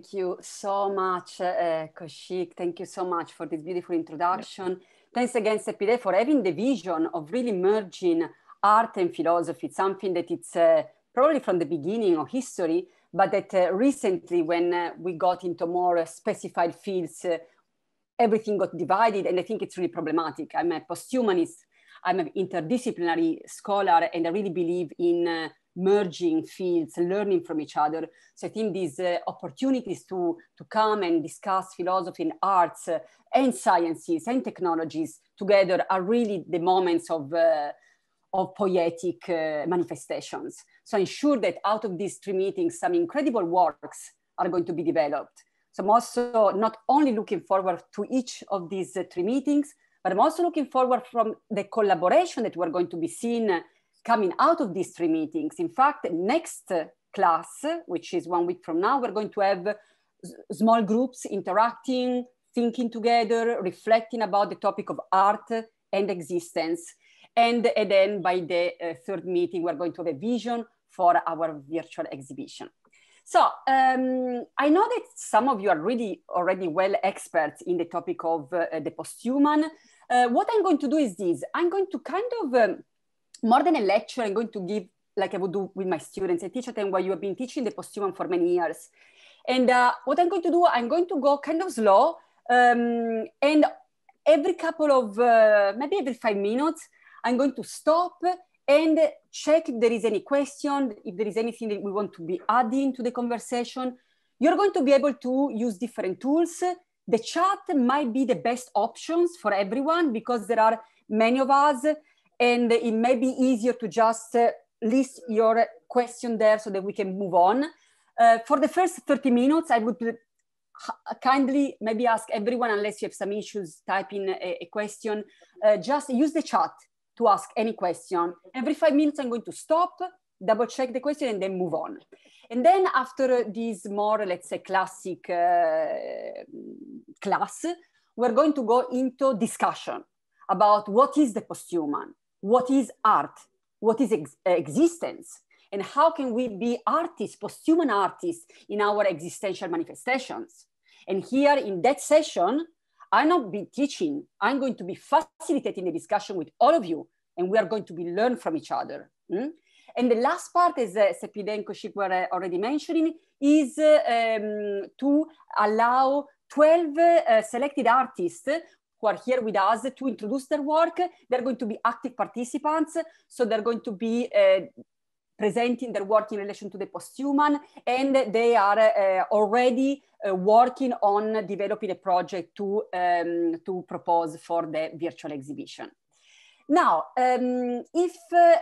Thank you so much, uh, eh, Koshik. Thank you so much for this beautiful introduction. Thanks again, Sepide, for having the vision of really merging art and philosophy. It's something that it's uh, probably from the beginning of history, but that uh, recently when uh, we got into more specified fields, everything got divided, and I think it's really problematic. I'm a posthumanist, I'm an interdisciplinary scholar, and I really believe in merging fields, learning from each other. So I think these uh, opportunities to, to come and discuss philosophy and arts uh, and sciences and technologies together are really the moments of, uh, of poetic uh, manifestations. So I'm sure that out of these three meetings, some incredible works are going to be developed. So I'm also not only looking forward to each of these uh, three meetings, but I'm also looking forward from the collaboration that we're going to be seeing coming out of these three meetings, in fact, next class, which is one week from now, we're going to have small groups interacting, thinking together, reflecting about the topic of art and existence. And, and then by the uh, third meeting, we're going to have a vision for our virtual exhibition. So um, I know that some of you are really already well experts in the topic of uh, the posthuman. Uh, what I'm going to do is this, I'm going to kind of um, more than a lecture, I'm going to give like I would do with my students. I teach them what you have been teaching the posthuman for many years. And uh, what I'm going to do, I'm going to go kind of slow. Um, and every couple of, uh, maybe every five minutes, I'm going to stop and check if there is any question, if there is anything that we want to be adding to the conversation. You're going to be able to use different tools. The chat might be the best options for everyone because there are many of us and it may be easier to just uh, list your question there so that we can move on. Uh, for the first 30 minutes, I would uh, kindly maybe ask everyone, unless you have some issues, type in a, a question, uh, just use the chat to ask any question. Every five minutes, I'm going to stop, double check the question and then move on. And then after this more, let's say, classic uh, class, we're going to go into discussion about what is the posthuman, what is art, what is ex existence, and how can we be artists, posthuman artists, in our existential manifestations. And here in that session, I'm not be teaching, I'm going to be facilitating the discussion with all of you, and we are going to be learn from each other. Mm? And the last part, is uh, Sepidenko ship were uh, already mentioning, is uh, um, to allow 12 uh, selected artists who are here with us to introduce their work. They're going to be active participants, so they're going to be uh, presenting their work in relation to the posthuman, and they are uh, already uh, working on developing a project to, um, to propose for the virtual exhibition. Now, um, if uh,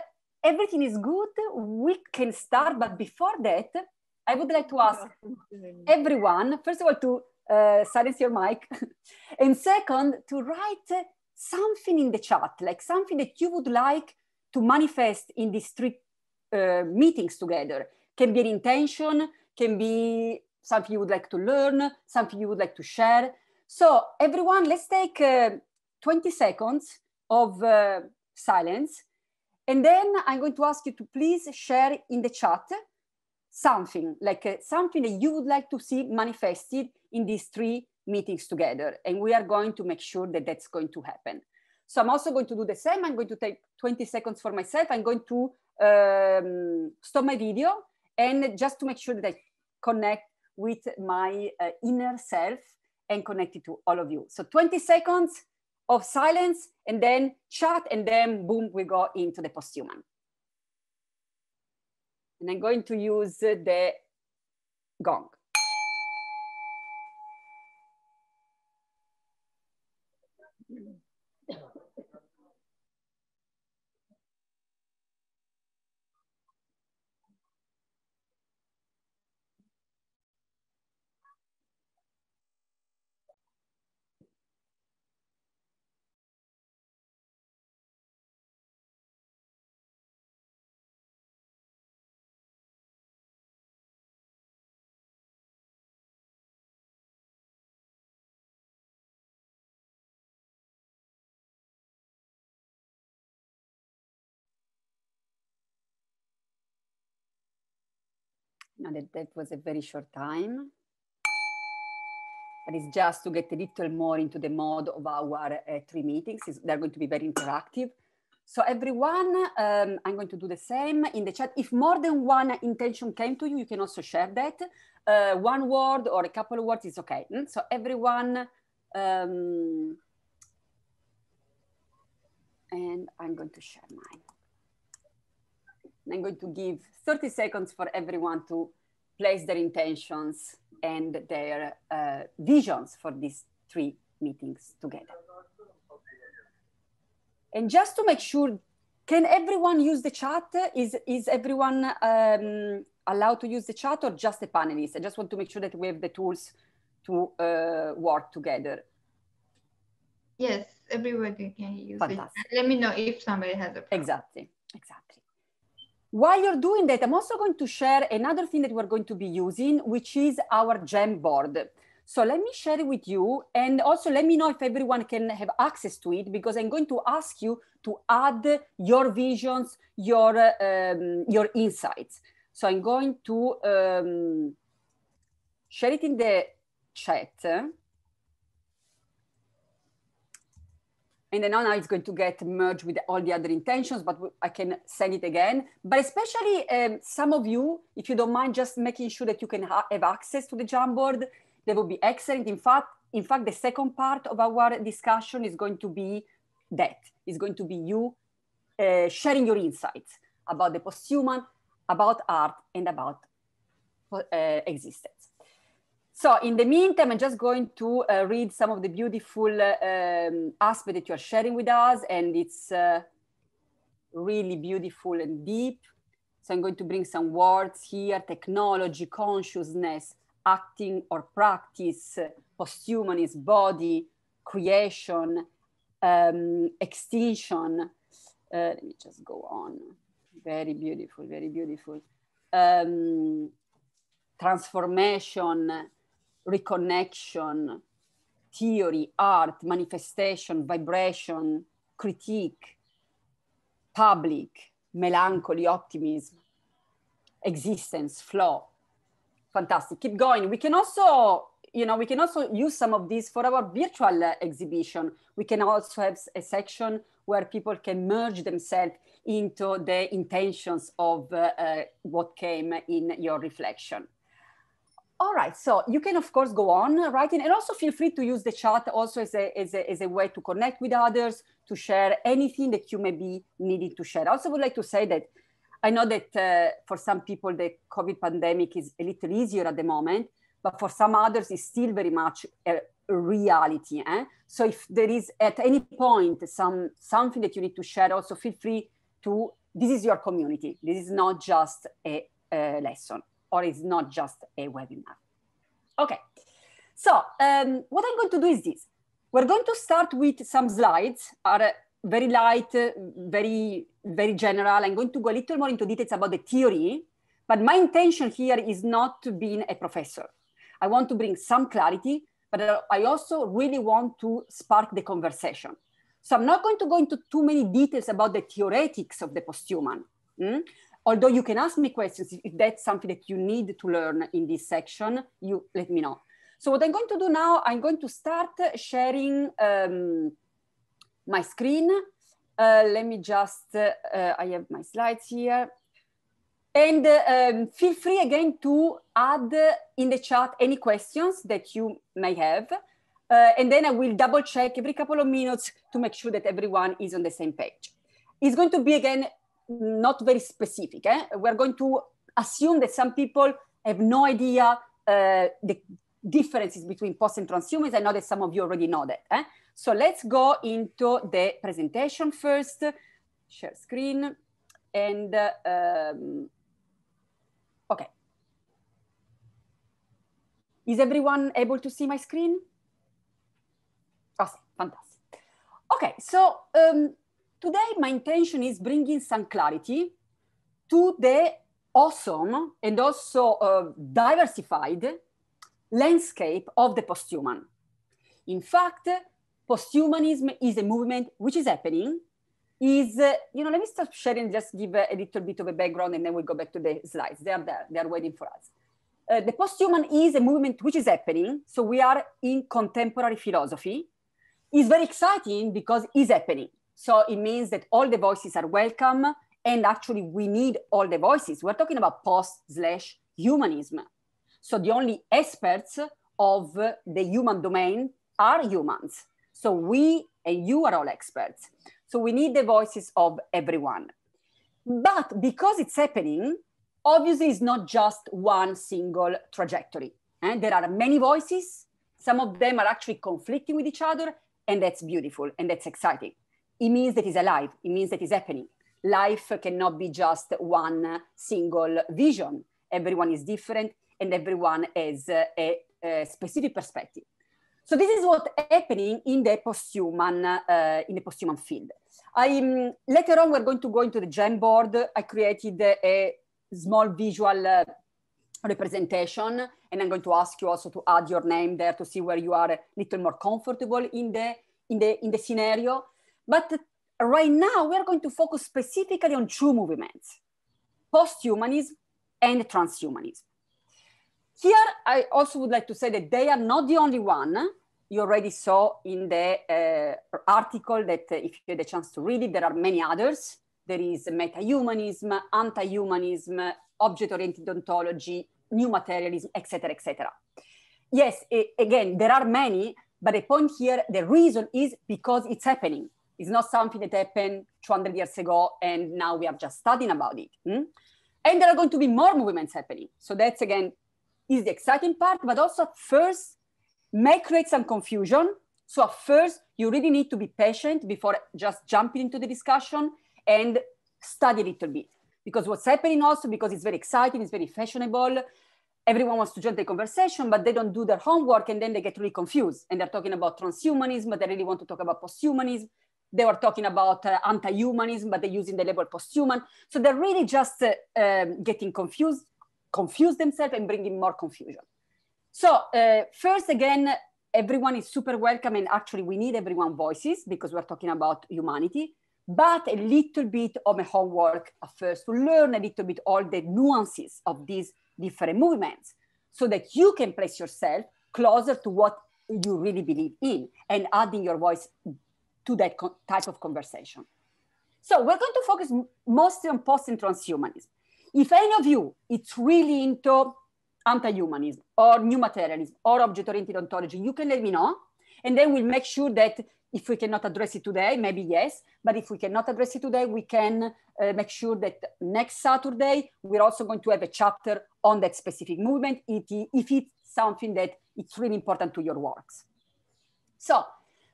everything is good, we can start, but before that, I would like to ask everyone, first of all, to uh, silence your mic. and second, to write something in the chat, like something that you would like to manifest in these three uh, meetings together. Can be an intention, can be something you would like to learn, something you would like to share. So everyone, let's take uh, 20 seconds of silence. And then I'm going to ask you to please share in the chat something like uh, something that you would like to see manifested in these three meetings together. And we are going to make sure that that's going to happen. So I'm also going to do the same. I'm going to take 20 seconds for myself. I'm going to um, stop my video and just to make sure that I connect with my uh, inner self and connect it to all of you. So 20 seconds of silence and then chat and then boom, we go into the posthuman. And I'm going to use the gong. that, that was a very short time. But it's just to get a little more into the mode of our uh, three meetings. It's, they're going to be very interactive. So everyone, um, I'm going to do the same in the chat. If more than one intention came to you, you can also share that. Uh, one word or a couple of words is okay. Mm? So everyone, um, and I'm going to share mine. And I'm going to give 30 seconds for everyone to place their intentions and their uh, visions for these three meetings together. And just to make sure, can everyone use the chat? Is, is everyone um, allowed to use the chat or just the panelists? I just want to make sure that we have the tools to uh, work together. Yes, everyone can use Fantastic. it. Let me know if somebody has a problem. Exactly, exactly. While you're doing that, I'm also going to share another thing that we're going to be using, which is our Jamboard. So let me share it with you and also let me know if everyone can have access to it because I'm going to ask you to add your visions, your, um, your insights. So I'm going to um, share it in the chat. and then now it's going to get merged with all the other intentions, but I can send it again. But especially um, some of you, if you don't mind, just making sure that you can ha have access to the Jamboard, that would be excellent. In fact, in fact, the second part of our discussion is going to be that. It's going to be you uh, sharing your insights about the posthuman, about art, and about uh, existence. So in the meantime, I'm just going to uh, read some of the beautiful um, aspect that you are sharing with us, and it's uh, really beautiful and deep. So I'm going to bring some words here, technology, consciousness, acting or practice, posthumanist, body, creation, um, extinction. Uh, let me just go on. Very beautiful, very beautiful. Um, transformation, reconnection, theory, art, manifestation, vibration, critique, public, melancholy, optimism, existence, flow. Fantastic. Keep going. We can also, you know, we can also use some of these for our virtual uh, exhibition. We can also have a section where people can merge themselves into the intentions of uh, uh, what came in your reflection. All right, so you can of course go on writing and also feel free to use the chat also as a, as a, as a way to connect with others, to share anything that you may be needing to share. I also would like to say that I know that uh, for some people the COVID pandemic is a little easier at the moment, but for some others it's still very much a reality. Eh? So if there is at any point some something that you need to share, also feel free to, this is your community. This is not just a, a lesson or it's not just a webinar. Okay, so um, what I'm going to do is this. We're going to start with some slides, are uh, very light, uh, very, very general. I'm going to go a little more into details about the theory, but my intention here is not to be a professor. I want to bring some clarity, but uh, I also really want to spark the conversation. So I'm not going to go into too many details about the theoretics of the posthuman. Mm? Although you can ask me questions, if that's something that you need to learn in this section, you let me know. So what I'm going to do now, I'm going to start sharing um, my screen. Uh, let me just, uh, I have my slides here. And um, feel free again to add in the chat any questions that you may have. Uh, and then I will double check every couple of minutes to make sure that everyone is on the same page. It's going to be again not very specific. Eh? We're going to assume that some people have no idea uh, the differences between post and transhumans. I know that some of you already know that. Eh? So let's go into the presentation first. Share screen. And uh, um, okay. Is everyone able to see my screen? Awesome, fantastic. Okay, so um, Today, my intention is bringing some clarity to the awesome and also uh, diversified landscape of the posthuman. In fact, posthumanism is a movement which is happening. Is uh, you know, let me stop sharing, just give a, a, little bit of a background, and then we'll go back to the slides. They are there; they are waiting for us. Uh, the posthuman is a movement which is happening. So we are in contemporary philosophy. It's very exciting because it's happening. So it means that all the voices are welcome. And actually, we need all the voices. We're talking about post slash humanism. So the only experts of the human domain are humans. So we and you are all experts. So we need the voices of everyone. But because it's happening, obviously it's not just one single trajectory. And eh, there are many voices. Some of them are actually conflicting with each other, and that's beautiful and that's exciting it means that it's alive, it means that it's happening. Life cannot be just one single vision. Everyone is different and everyone has a, a specific perspective. So this is what happening in the post-human uh, in the post-human field. I am um, later on we're going to go into the Jamboard. I created a small visual uh, representation, and I'm going to ask you also to add your name there to see where you are a little more comfortable in the in the in the scenario. But right now, we're going to focus specifically on two movements, post-humanism and transhumanism. Here, I also would like to say that they are not the only one. You already saw in the uh, article that uh, if you had a chance to read it, there are many others. There is meta-humanism, anti-humanism, object-oriented ontology, new materialism, etc., etc. Yes, again, there are many, but the point here, the reason is because it's happening. It's not something that happened 200 years ago and now we are just studying about it. Mm? And there are going to be more movements happening. So that's again, is the exciting part, but also at first may create some confusion. So at first you really need to be patient before just jumping into the discussion and study a little bit. Because what's happening also, because it's very exciting, it's very fashionable, everyone wants to join the conversation, but they don't do their homework and then they get really confused. And they're talking about transhumanism, but they really want to talk about posthumanism they were talking about uh, anti-humanism, but they're using the label post-human. So they're really just uh, um, getting confused, confuse themselves and bringing more confusion. So uh, first, again, everyone is super welcome and actually we need everyone voices because we're talking about humanity, but a little bit of a homework first to learn a little bit all the nuances of these different movements so that you can place yourself closer to what you really believe in and adding your voice to that type of conversation. So we're going to focus mostly on post and transhumanism. If any of you it's really into anti-humanism or new materialism or object-oriented ontology, you can let me know. And then we'll make sure that if we cannot address it today, maybe yes, but if we cannot address it today, we can uh, make sure that next Saturday, we're also going to have a chapter on that specific movement if it's something that it's really important to your works. So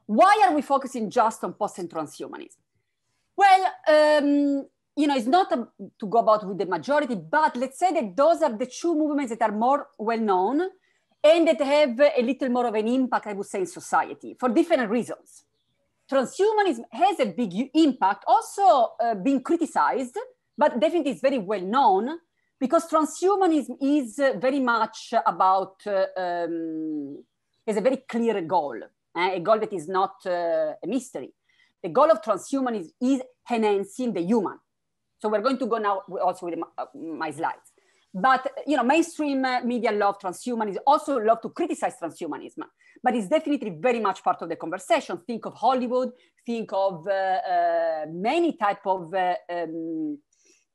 why are we focusing just on post and transhumanism? Well, um, you know, it's not a, um, to go about with the majority, but let's say that those are the two movements that are more well known and that have a little more of an impact, I would say, in society for different reasons. Transhumanism has a big impact, also uh, being criticized, but definitely it's very well known because transhumanism is uh, very much about, uh, um, is a very clear goal. Eh, a goal that is not eh, a mystery. The goal of transhumanism is enhancing the human. So we're going to go now also with uh, my slides. But you know, mainstream eh, media love transhumanism, also love to criticize transhumanism, but it's definitely very much part of the conversation. Think of Hollywood, think of uh, uh, many type of uh, um,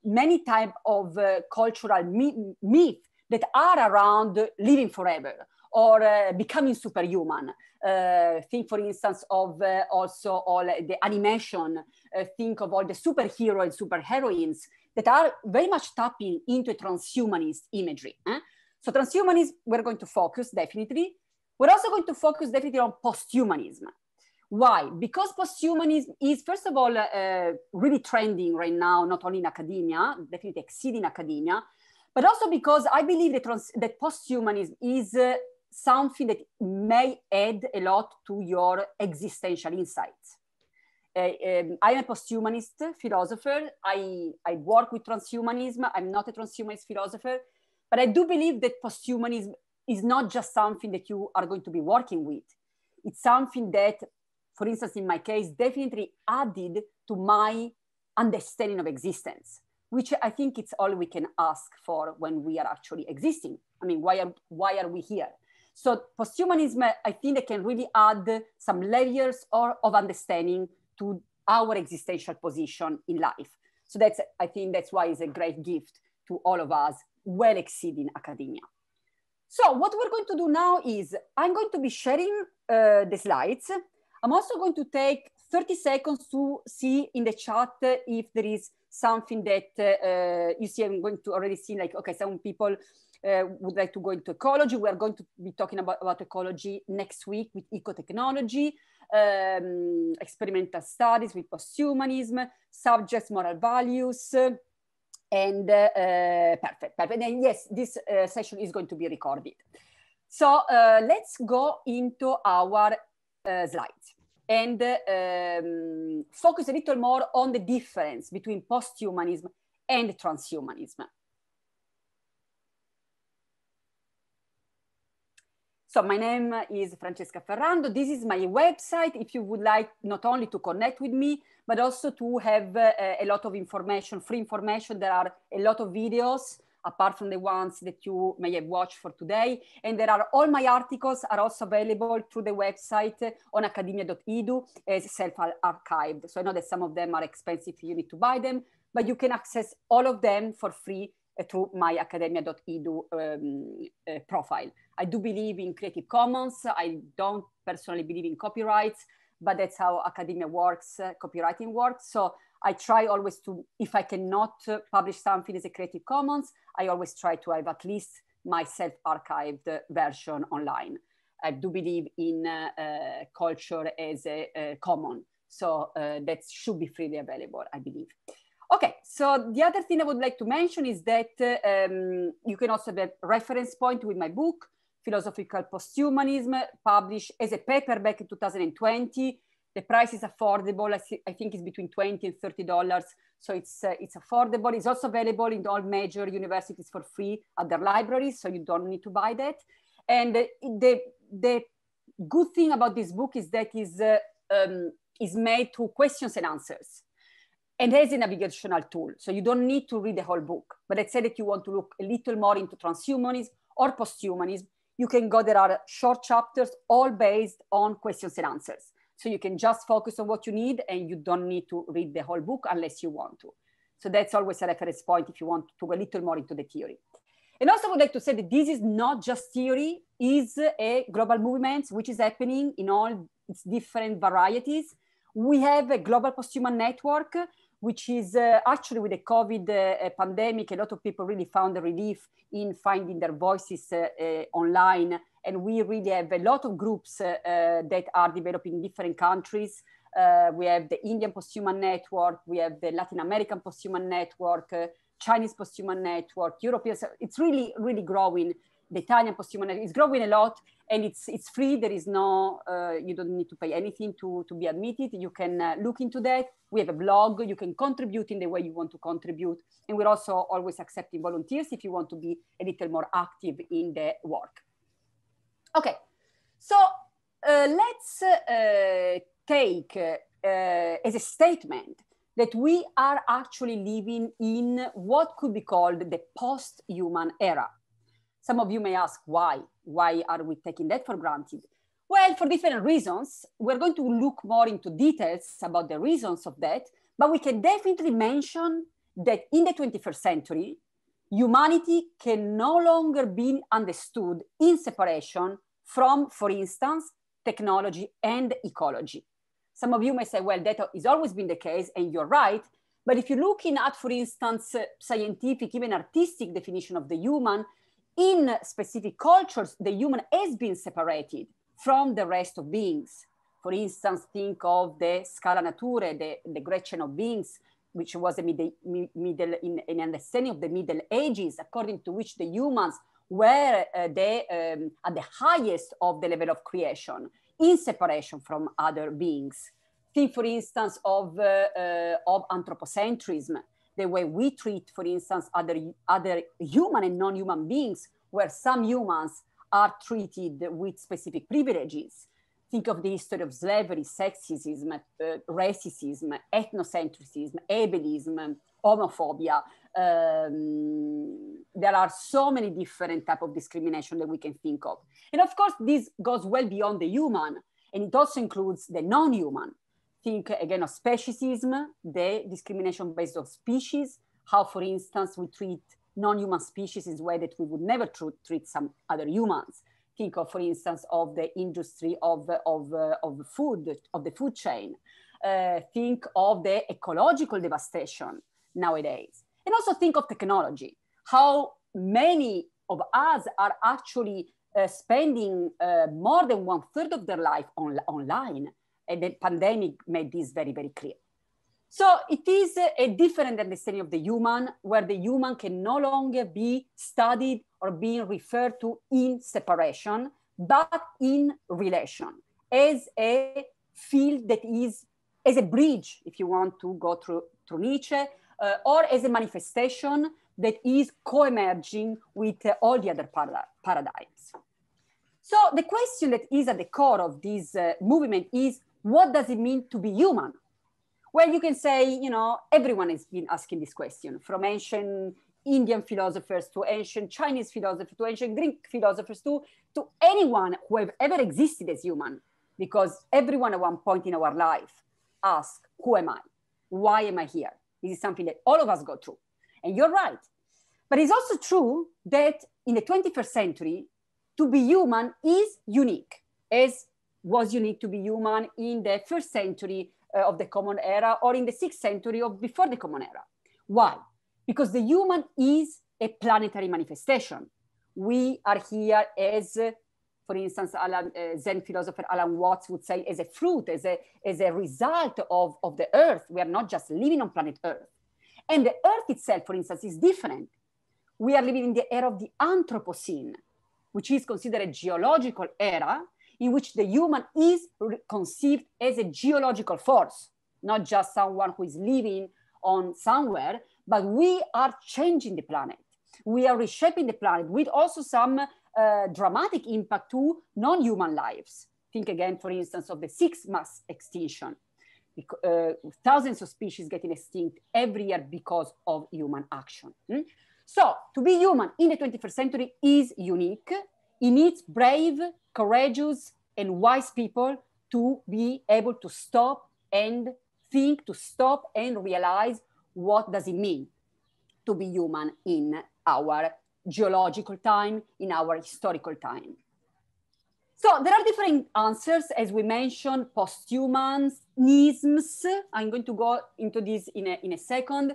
many type of cultural myth, myth that are around living forever or becoming superhuman uh, think, for instance, of uh, also all the animation, uh, think of all the superhero and superheroines that are very much tapping into transhumanist imagery. Eh? So transhumanism, we're going to focus definitely. We're also going to focus definitely on posthumanism. Why? Because posthumanism is, first of all, uh, really trending right now, not only in academia, definitely exceeding academia, but also because I believe that, trans- that posthumanism is uh, something that may add a lot to your existential insights. Uh, um, I am a posthumanist philosopher. I, I work with transhumanism. I'm not a transhumanist philosopher, but I do believe that posthumanism is not just something that you are going to be working with. It's something that, for instance, in my case, definitely added to my understanding of existence, which I think it's all we can ask for when we are actually existing. I mean, why are, why are we here? So posthumanism, I think, can really add some layers or, of understanding to our existential position in life. So that's, I think that's why it's a great gift to all of us, well exceeding academia. So what we're going to do now is I'm going to be sharing uh, the slides. I'm also going to take 30 seconds to see in the chat if there is something that uh, uh you see, I'm going to already see like, okay, some people uh, would like to go into ecology. We are going to be talking about, about ecology next week with ecotechnology, um, experimental studies with posthumanism, subjects, moral values, uh, and uh, perfect, perfect. And yes, this uh, session is going to be recorded. So uh, let's go into our uh, slides and um, focus a little more on the difference between posthumanism and transhumanism. So my name is Francesca Ferrando. This is my website. If you would like not only to connect with me, but also to have uh, a lot of information, free information. There are a lot of videos apart from the ones that you may have watched for today. And there are all my articles are also available through the website on academia.edu as self-archived. So I know that some of them are expensive, you need to buy them, but you can access all of them for free through my academia.edu um, uh, profile. I do believe in Creative Commons. I don't personally believe in copyrights, but that's how academia works, uh, copywriting works. So I try always to, if I cannot uh, publish something as a Creative Commons, I always try to have at least my self-archived uh, version online. I do believe in uh, uh, culture as a, a common. So that should be freely available, I believe. Okay, so the other thing I would like to mention is that um, you can also have a reference point with my book, Philosophical Posthumanism, published as a paperback in 2020. The price is affordable. I, I think it's between 20 and 30 dollars, so it's uh, it's affordable. It's also available in all major universities for free at their libraries, so you don't need to buy that. And the the good thing about this book is that is uh, um, is made through questions and answers and as a navigational tool. So you don't need to read the whole book, but let's say that you want to look a little more into transhumanism or posthumanism, you can go, there are short chapters, all based on questions and answers. So you can just focus on what you need and you don't need to read the whole book unless you want to. So that's always a reference point if you want to go a little more into the theory. And also I would like to say that this is not just theory, is a global movement which is happening in all its different varieties. We have a global posthuman network which is uh, actually with the COVID uh, uh pandemic, a lot of people really found relief in finding their voices uh, uh, online. And we really have a lot of groups that are developing different countries. we have the Indian Posthuman Network, we have the Latin American Posthuman Network, Chinese Posthuman Network, European. So it's really, really growing the Italian Posthuman is growing a lot and it's, it's free. There is no, uh, you don't need to pay anything to, to be admitted. You can uh, look into that. We have a blog. You can contribute in the way you want to contribute. And we're also always accepting volunteers if you want to be a little more active in the work. Okay, so uh, let's uh, take uh, as a statement that we are actually living in what could be called the post-human era some of you may ask why? Why are we taking that for granted? Well, for different reasons. We're going to look more into details about the reasons of that, but we can definitely mention that in the 21st century, humanity can no longer be understood in separation from, for instance, technology and ecology. Some of you may say, well, that has always been the case, and you're right. But if you're looking at, for instance, scientific, even artistic definition of the human, in specific cultures, the human has been separated from the rest of beings. For instance, think of the Scala Nature, the, the great of beings, which was a middle, middle in an understanding of the Middle Ages, according to which the humans were uh, the, um, at the highest of the level of creation, in separation from other beings. Think, for instance, of, uh, uh, of anthropocentrism, the way we treat, for instance, other, other human and non-human beings, where some humans are treated with specific privileges. Think of the history of slavery, sexism, uh, racism, ethnocentrism, ableism, homophobia. Um, there are so many different type of discrimination that we can think of. And of course, this goes well beyond the human, and it also includes the non-human think again of speciesism, the discrimination based on species, how, for instance, we treat non-human species in a way that we would never tr treat some other humans. Think of, for instance, of the industry of, of, uh, of food, of the food chain. Uh, think of the ecological devastation nowadays. And also think of technology, how many of us are actually uh, spending uh, more than one third of their life on, online and the pandemic made this very, very clear. So it is a different understanding of the human, where the human can no longer be studied or being referred to in separation, but in relation as a field that is, as a bridge, if you want to go through, through Nietzsche, uh, or as a manifestation that is co-emerging with uh, all the other paradigms. So the question that is at the core of this uh, movement is what does it mean to be human? Well, you can say, you know, everyone has been asking this question from ancient Indian philosophers to ancient Chinese philosophers to ancient Greek philosophers to, to anyone who have ever existed as human, because everyone at one point in our life asks, who am I? Why am I here? This is something that all of us go through. And you're right. But it's also true that in the 21st century, to be human is unique, as was unique to be human in the first century uh, of the common era or in the sixth century of before the common era. Why? Because the human is a planetary manifestation. We are here as, uh, for instance, Alan, uh, Zen philosopher Alan Watts would say, as a fruit, as a, as a result of, of the earth. We are not just living on planet earth. And the earth itself, for instance, is different. We are living in the era of the Anthropocene, which is considered a geological era in which the human is conceived as a geological force, not just someone who is living on somewhere, but we are changing the planet. We are reshaping the planet with also some uh, dramatic impact to non-human lives. Think again, for instance, of the sixth mass extinction. Uh, thousands of species getting extinct every year because of human action. Mm? So to be human in the 21st century is unique it needs brave, courageous, and wise people to be able to stop and think, to stop and realize what does it mean to be human in our geological time, in our historical time. So there are different answers, as we mentioned, posthumans, nisms. I'm going to go into this in a, in a second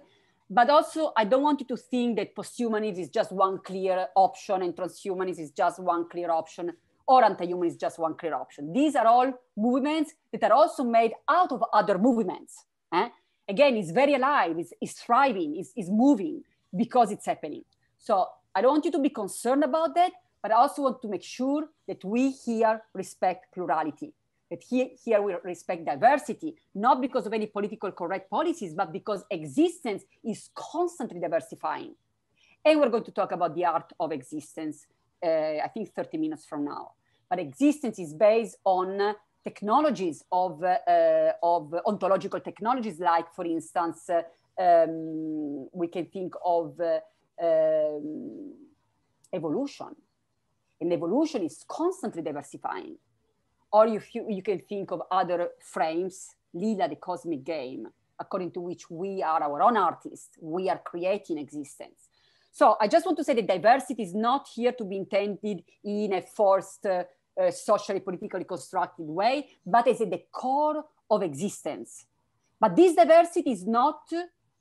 but also I don't want you to think that posthumanism is just one clear option and transhumanism is just one clear option or anti-human is just one clear option. These are all movements that are also made out of other movements. Eh? Again, it's very alive, it's, it's thriving, it's, it's moving because it's happening. So I don't want you to be concerned about that, but I also want to make sure that we here respect plurality that here, here we respect diversity, not because of any political correct policies, but because existence is constantly diversifying. And we're going to talk about the art of existence, uh, I think 30 minutes from now. But existence is based on technologies of, uh, uh of ontological technologies, like, for instance, uh, um, we can think of uh, um, evolution. And evolution is constantly diversifying. Or you, you can think of other frames, Lila, the cosmic game, according to which we are our own artists, we are creating existence. So I just want to say that diversity is not here to be intended in a forced, uh, uh, socially, politically constructed way, but as at the core of existence. But this diversity is not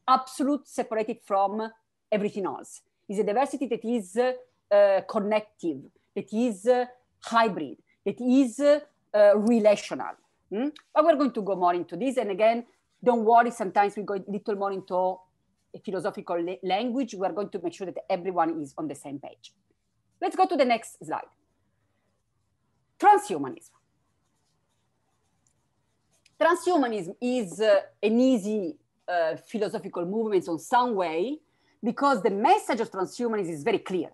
absolute separated from everything else. It's a diversity that is uh, connective, that is uh, hybrid, that is uh, uh, relational. Hmm? But we're going to go more into this. And again, don't worry, sometimes we go a little more into a philosophical la language. We're going to make sure that everyone is on the same page. Let's go to the next slide. Transhumanism. Transhumanism is uh, an easy uh, philosophical movement on some way because the message of transhumanism is very clear.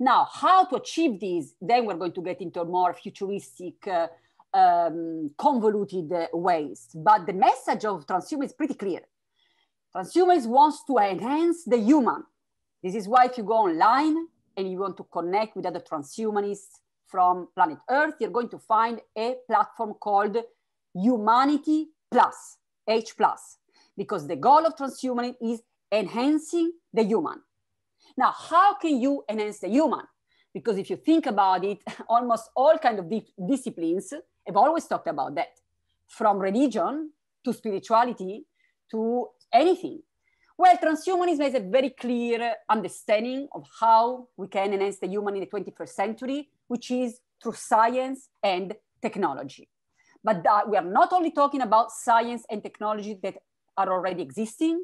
Now, how to achieve this, then we're going to get into a more futuristic uh, um, convoluted ways. But the message of transhuman is pretty clear. Transhumanist wants to enhance the human. This is why if you go online and you want to connect with other transhumanists from planet Earth, you're going to find a platform called Humanity Plus, H Plus, because the goal of transhumanism is enhancing the human. Now, how can you enhance the human? Because if you think about it, almost all kind of di disciplines have always talked about that from religion to spirituality to anything. Well, transhumanism has a very clear understanding of how we can enhance the human in the 21st century, which is through science and technology. But we are not only talking about science and technology that are already existing.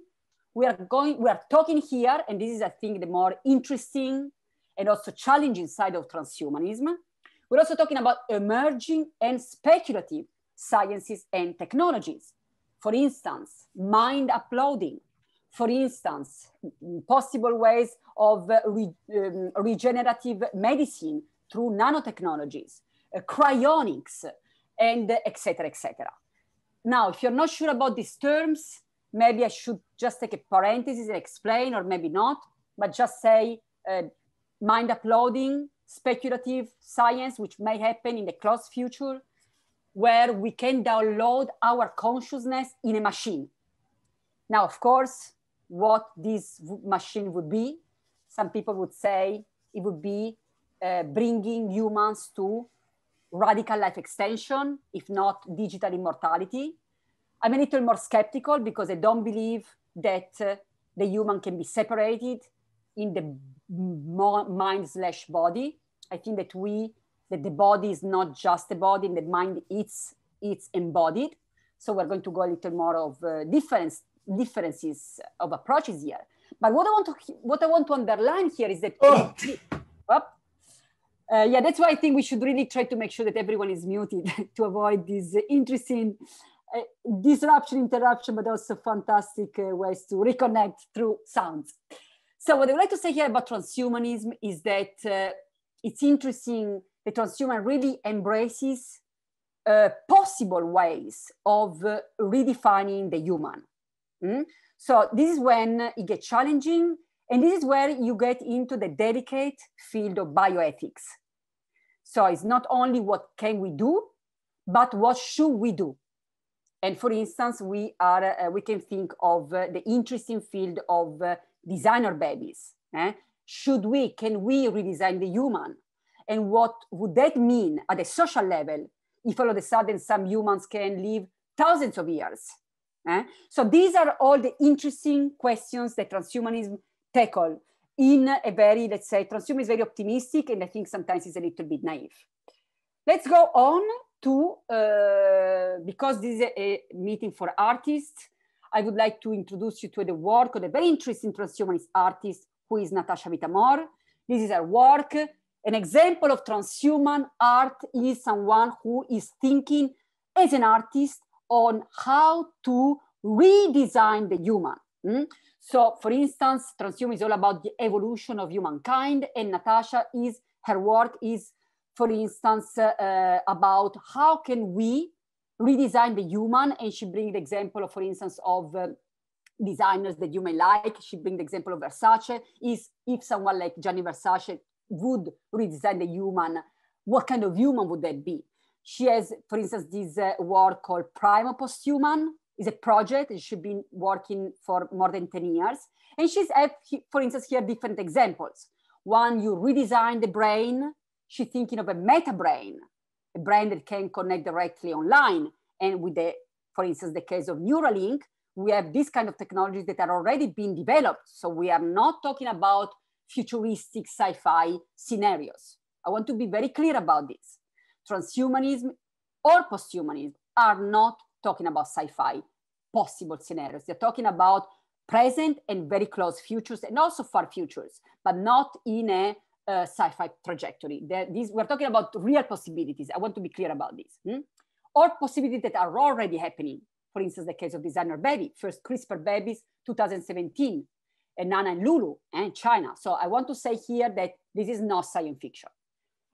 We are going, we are talking here, and this is, I think, the more interesting and also challenging side of transhumanism, we're also talking about emerging and speculative sciences and technologies. For instance, mind uploading. For instance, possible ways of uh, re um, regenerative medicine through nanotechnologies, uh, cryonics, and etc. etc. Now, if you're not sure about these terms, maybe I should just take a parenthesis and explain, or maybe not, but just say uh, mind uploading speculative science, which may happen in the close future, where we can download our consciousness in a machine. Now, of course, what this machine would be, some people would say it would be uh, bringing humans to radical life extension, if not digital immortality. I'm a little more skeptical because I don't believe that uh, the human can be separated in the mind slash body. I think that we, that the body is not just the body and the mind, it's, it's embodied. So we're going to go a little more of uh, difference, differences of approaches here. But what I want to, what I want to underline here is that, oh. uh, yeah, that's why I think we should really try to make sure that everyone is muted to avoid these interesting uh, disruption, interruption, but also fantastic uh, ways to reconnect through sounds. So what I would like to say here about transhumanism is that uh, it's interesting the transhuman really embraces uh, possible ways of uh, redefining the human. Mm? So this is when it gets challenging, and this is where you get into the delicate field of bioethics. So it's not only what can we do, but what should we do? And for instance, we are uh, we can think of uh, the interesting field of uh, designer babies. Eh? should we, can we redesign the human? And what would that mean at a social level if all of a sudden some humans can live thousands of years? Eh? So these are all the interesting questions that transhumanism tackle in a very, let's say, transhumanism is very optimistic and I think sometimes it's a little bit naive. Let's go on to, uh, because this is a meeting for artists, I would like to introduce you to the work of a very interesting transhumanist artist, who is Natasha Vitamor. This is her work. An example of transhuman art is someone who is thinking as an artist on how to redesign the human. Mm? So, for instance, transhuman is all about the evolution of humankind, and Natasha is her work is, for instance, uh, uh, about how can we redesign the human, and she brings the example, of, for instance, of uh, designers that you may like. She bring the example of Versace. Is if someone like Gianni Versace would redesign the human, what kind of human would that be? She has, for instance, this uh, work called Primo Posthuman. It's a project she's been working for more than 10 years. And she's had, for instance, here different examples. One, you redesign the brain. She's thinking of a meta brain, a brain that can connect directly online. And with the, for instance, the case of Neuralink, we have these kind of technologies that are already being developed. So we are not talking about futuristic sci-fi scenarios. I want to be very clear about this. Transhumanism or posthumanism are not talking about sci-fi possible scenarios. They're talking about present and very close futures and also far futures, but not in a uh, sci-fi trajectory. These, we're talking about real possibilities. I want to be clear about this. Hmm? Or possibilities that are already happening for instance, the case of designer baby, first CRISPR babies, 2017, and Nana and Lulu and China. So I want to say here that this is not science fiction.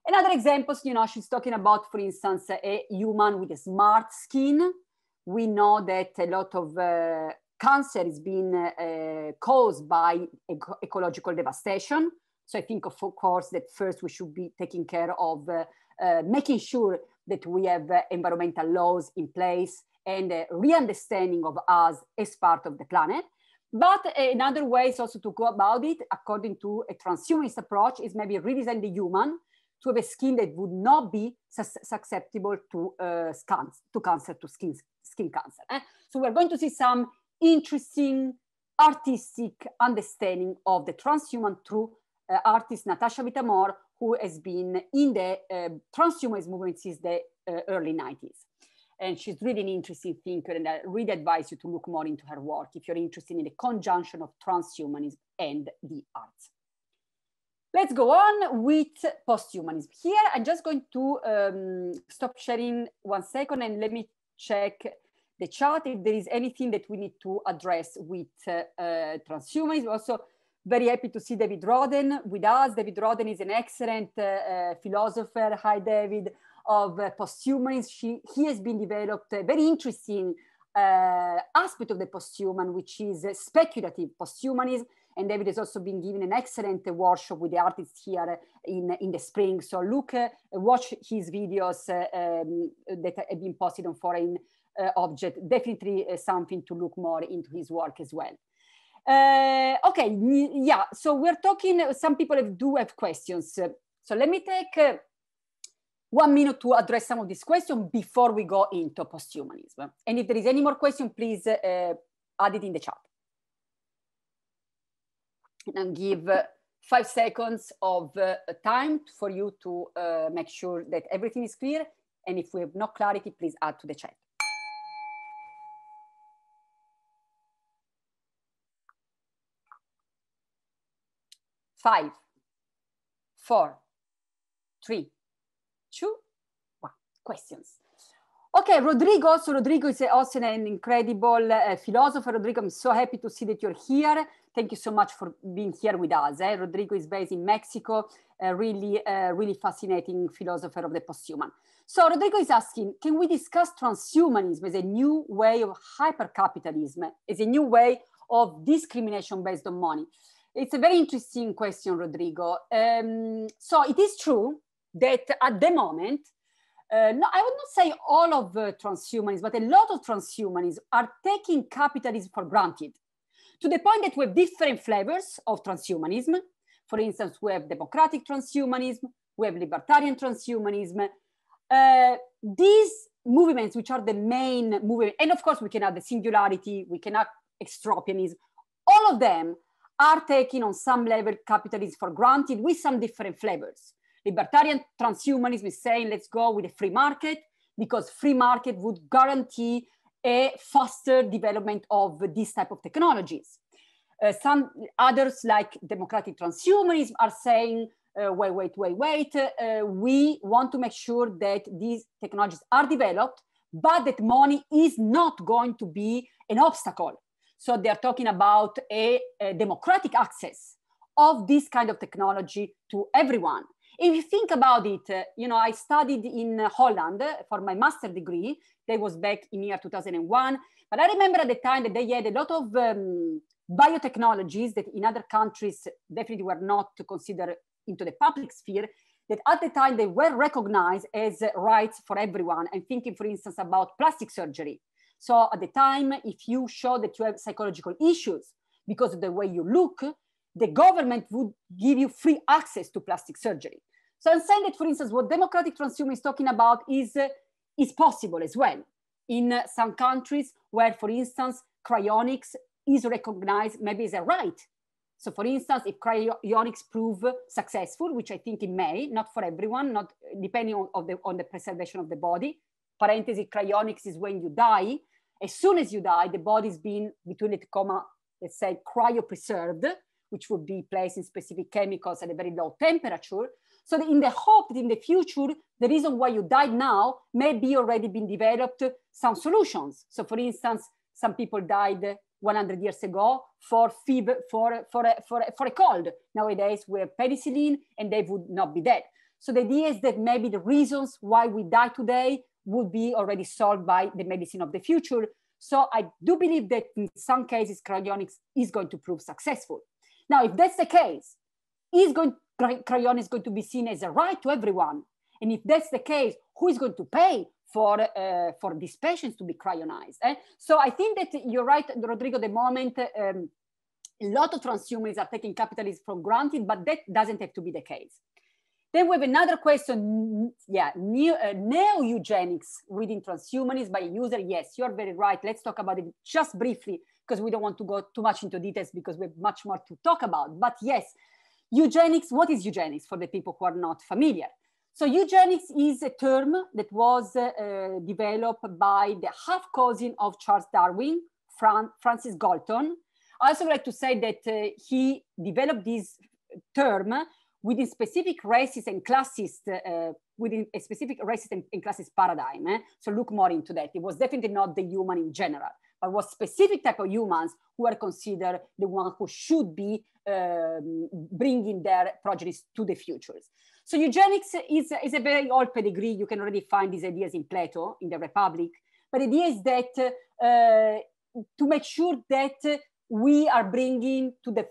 Another examples, you know, she's talking about, for instance, a human with a smart skin. We know that a lot of uh, cancer is being uh, caused by ecological devastation. So I think, of course, that first we should be taking care of uh, uh making sure that we have uh, environmental laws in place and a re-understanding of us as part of the planet. But another uh, way is also to go about it, according to a transhumanist approach, is maybe redesign the human to have a skin that would not be susceptible to, uh, scans, to cancer, to skin, skin cancer. Eh? So we're going to see some interesting artistic understanding of the transhuman through uh, artist Natasha Vitamor, who has been in the uh, transhumanist movement since the uh, early 90s. And she's really an interesting thinker. And I really advise you to look more into her work if you're interested in the conjunction of transhumanism and the arts. Let's go on with posthumanism. Here, I'm just going to um, stop sharing one second and let me check the chart if there is anything that we need to address with uh, uh, transhumanism. Also, very happy to see David Roden with us. David Roden is an excellent uh, uh philosopher. Hi, David of uh, posthumans. She, he has been developed a uh, very interesting uh, aspect of the posthuman, which is uh, speculative posthumanism. And David has also been given an excellent workshop with the artists here in, in the spring. So look, uh, watch his videos uh, um, that have been posted on foreign object. Definitely something to look more into his work as well. Uh, okay, yeah, so we're talking, some people have, do have questions. So let me take one minute to address some of these questions before we go into posthumanism. And if there is any more question, please uh, add it in the chat. And give uh, five seconds of uh, time for you to uh, make sure that everything is clear. And if we have no clarity, please add to the chat. Five, four, three, two, one. Questions. Okay, Rodrigo. So Rodrigo is also an incredible uh, philosopher. Rodrigo, I'm so happy to see that you're here. Thank you so much for being here with us. Eh? Rodrigo is based in Mexico, a really, uh, really fascinating philosopher of the posthuman. So Rodrigo is asking, can we discuss transhumanism as a new way of hypercapitalism, as a new way of discrimination based on money? It's a very interesting question, Rodrigo. Um, so it is true that at the moment, uh, no, I would not say all of uh, transhumanists, but a lot of transhumanists are taking capitalism for granted to the point that we have different flavors of transhumanism. For instance, we have democratic transhumanism, we have libertarian transhumanism. Uh, these movements, which are the main movement, and of course, we can add the singularity, we can add extropianism, all of them are taking on some level capitalism for granted with some different flavors. Libertarian transhumanism is saying, let's go with a free market because free market would guarantee a faster development of these type of technologies. Uh, some others like democratic transhumanism are saying, uh, wait, wait, wait, wait. Uh, we want to make sure that these technologies are developed, but that money is not going to be an obstacle. So they're talking about a, a democratic access of this kind of technology to everyone. If you think about it, uh, you know, I studied in Holland for my master degree. That was back in year 2001. But I remember at the time that they had a lot of um, biotechnologies that in other countries definitely were not considered into the public sphere that at the time they were recognized as rights for everyone. I'm thinking, for instance, about plastic surgery. So at the time, if you show that you have psychological issues because of the way you look, the government would give you free access to plastic surgery. So I'm saying that, for instance, what democratic transhumanism is talking about is, uh, is possible as well in uh, some countries where, for instance, cryonics is recognized maybe as a right. So, for instance, if cryonics prove successful, which I think it may, not for everyone, not depending on, the, on the preservation of the body, parenthesis, cryonics is when you die. As soon as you die, the body's been between the coma, let's say, cryopreserved, which would be placed in specific chemicals at a very low temperature. So in the hope that in the future, the reason why you died now may be already been developed some solutions. So for instance, some people died 100 years ago for fever, for, for, a, for, a, for a cold. Nowadays we have penicillin and they would not be dead. So the idea is that maybe the reasons why we die today would be already solved by the medicine of the future. So I do believe that in some cases cryonics is going to prove successful. Now, if that's the case, is going, crayon is going to be seen as a right to everyone. And if that's the case, who is going to pay for, uh, for these patients to be cryonized? Eh? So I think that you're right, Rodrigo, the moment um, a lot of transhumanists are taking capitalism for granted, but that doesn't have to be the case. Then we have another question, yeah, uh, neo, uh, neo-eugenics within transhumanism by a user. Yes, you're very right. Let's talk about it just briefly because we don't want to go too much into details because we have much more to talk about. But yes, eugenics, what is eugenics for the people who are not familiar? So eugenics is a term that was uh, uh developed by the half-cousin of Charles Darwin, Fran Francis Galton. I also would like to say that uh, he developed this term within specific races and classes, uh, within a specific racist and, and classes paradigm. Eh? So look more into that. It was definitely not the human in general, but was specific type of humans who are considered the one who should be um, bringing their progenies to the futures. So eugenics is, is a very old pedigree. You can already find these ideas in Plato, in the Republic. But the idea is that uh, to make sure that we are bringing to the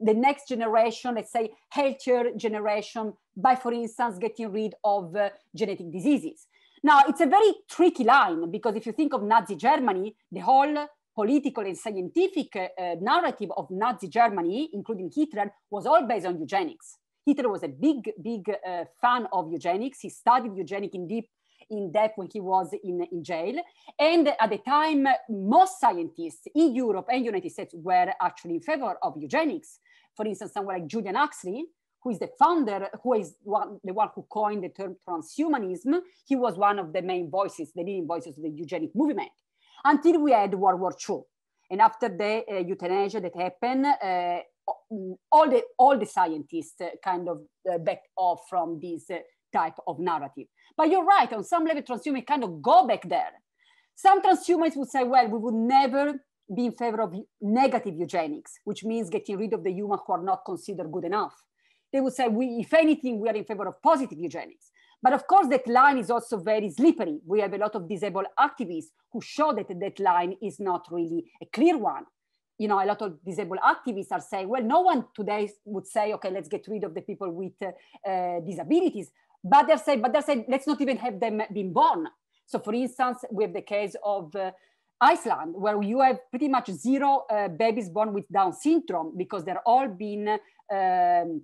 the next generation, let's say healthier generation, by, for instance, getting rid of uh, genetic diseases. Now, it's a very tricky line because if you think of Nazi Germany, the whole political and scientific uh, uh, narrative of Nazi Germany, including Hitler, was all based on eugenics. Hitler was a big, big uh, fan of eugenics. He studied eugenics in deep in depth when he was in, in jail. And at the time, most scientists in Europe and United States were actually in favor of eugenics for instance, someone like Julian Huxley, who is the founder, who is one, the one who coined the term transhumanism, he was one of the main voices, the leading voices of the eugenic movement, until we had World War II. And after the uh, euthanasia that happened, uh, all the all the scientists uh, kind of uh, backed off from this uh, type of narrative. But you're right, on some level, transhumanists kind of go back there. Some transhumanists would say, well, we would never be in favor of negative eugenics, which means getting rid of the human who are not considered good enough. They would say, we, if anything, we are in favor of positive eugenics. But of course, that line is also very slippery. We have a lot of disabled activists who show that that line is not really a clear one. You know, a lot of disabled activists are saying, well, no one today would say, okay, let's get rid of the people with uh, uh, disabilities. But they're saying, but they're saying, let's not even have them being born. So for instance, we have the case of uh, Iceland, where you have pretty much zero uh, babies born with Down syndrome because they're all been um,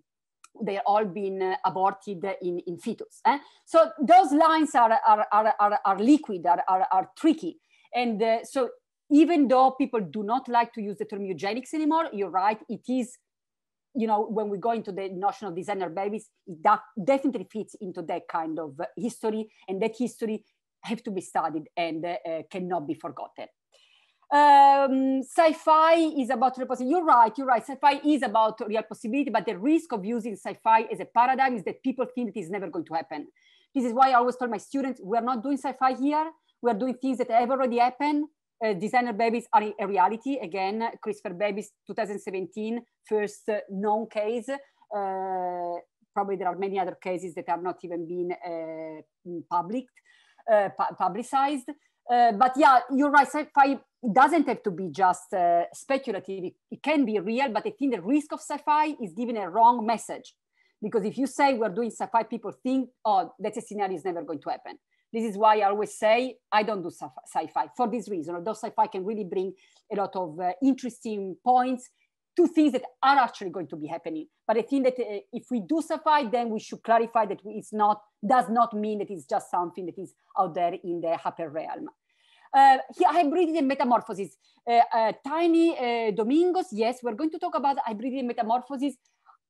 they're all been uh, aborted in, in fetus. Eh? So those lines are, are, are, are, are liquid, are, are, are, tricky. And uh, so even though people do not like to use the term eugenics anymore, you're right, it is, you know, when we go into the notion of designer babies, that definitely fits into that kind of uh, history. And that history have to be studied and uh, cannot be forgotten. Um, sci-fi is about real possibility. You're right, you're right. Sci-fi is about real possibility, but the risk of using sci-fi as a paradigm is that people think it is never going to happen. This is why I always tell my students, we are not doing sci-fi here. We are doing things that have already happened. Uh, designer babies are a reality. Again, CRISPR babies, 2017, first uh, known case. Uh, probably there are many other cases that have not even been uh, published. Uh, pu publicized. Uh, but yeah, you're right. Sci-fi doesn't have to be just uh, speculative. It, it can be real, but I think the risk of sci-fi is giving a wrong message because if you say we're doing sci-fi, people think, oh, that scenario is never going to happen. This is why I always say I don't do sci-fi for this reason. Although sci-fi can really bring a lot of uh, interesting points, two things that are actually going to be happening. But I think that uh, if we do survive, then we should clarify that it's not, does not mean that it's just something that is out there in the hyper realm. Uh, hybridity and metamorphosis. Uh, uh, tiny uh, Domingos, yes, we're going to talk about hybridity and metamorphosis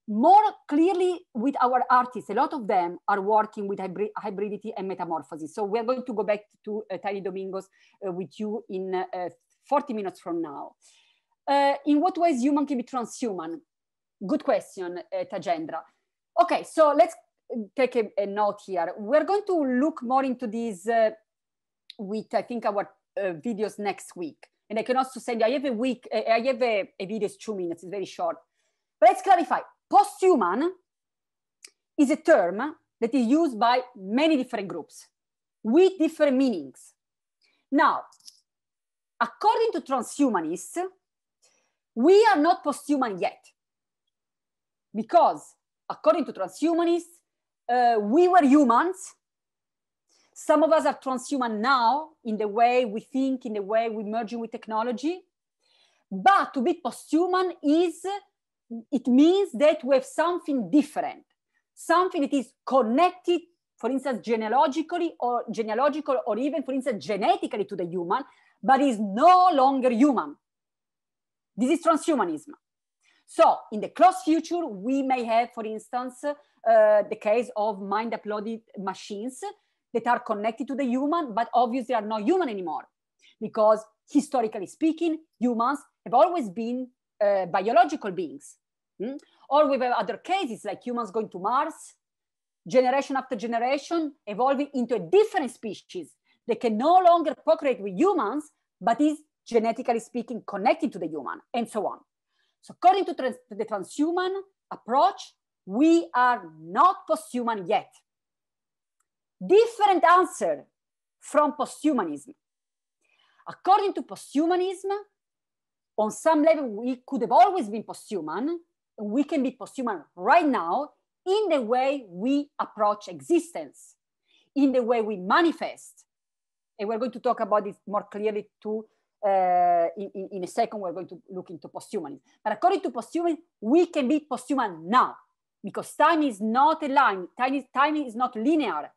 more clearly with our artists. A lot of them are working with hybrid hybridity and metamorphosis. So we're going to go back to uh, Tiny Domingos uh, with you in 40 minutes from now. Uh, in what ways human can be transhuman? Good question, uh, Tajendra. Okay, so let's uh, take a, a, note here. We're going to look more into this uh, with, I think, our uh, videos next week. And I can also send you, I have a week, uh, I have a, a video, it's two minutes, it's very short. But let's clarify post human is a term that is used by many different groups with different meanings. Now, according to transhumanists, we are not posthuman yet because, according to transhumanists, uh, we were humans. Some of us are transhuman now in the way we think, in the way we merge with technology. But to be posthuman is, it means that we have something different, something that is connected, for instance, genealogically or genealogical or even, for instance, genetically to the human, but is no longer human. This is transhumanism. So in the close future, we may have, for instance, uh, the case of mind-uploaded machines that are connected to the human, but obviously are not human anymore. Because historically speaking, humans have always been uh, biological beings. Mm? Or we have other cases like humans going to Mars, generation after generation, evolving into a different species that can no longer procreate with humans, but is genetically speaking, connecting to the human, and so on. So according to trans the transhuman approach, we are not posthuman yet. Different answer from posthumanism. According to posthumanism, on some level, we could have always been posthuman. We can be posthuman right now in the way we approach existence, in the way we manifest. And we're going to talk about it more clearly too uh, in, in, a second, we're going to look into posthumanism. But according to posthumanism, we can be posthuman now because time is not a line, time is, time is not linear.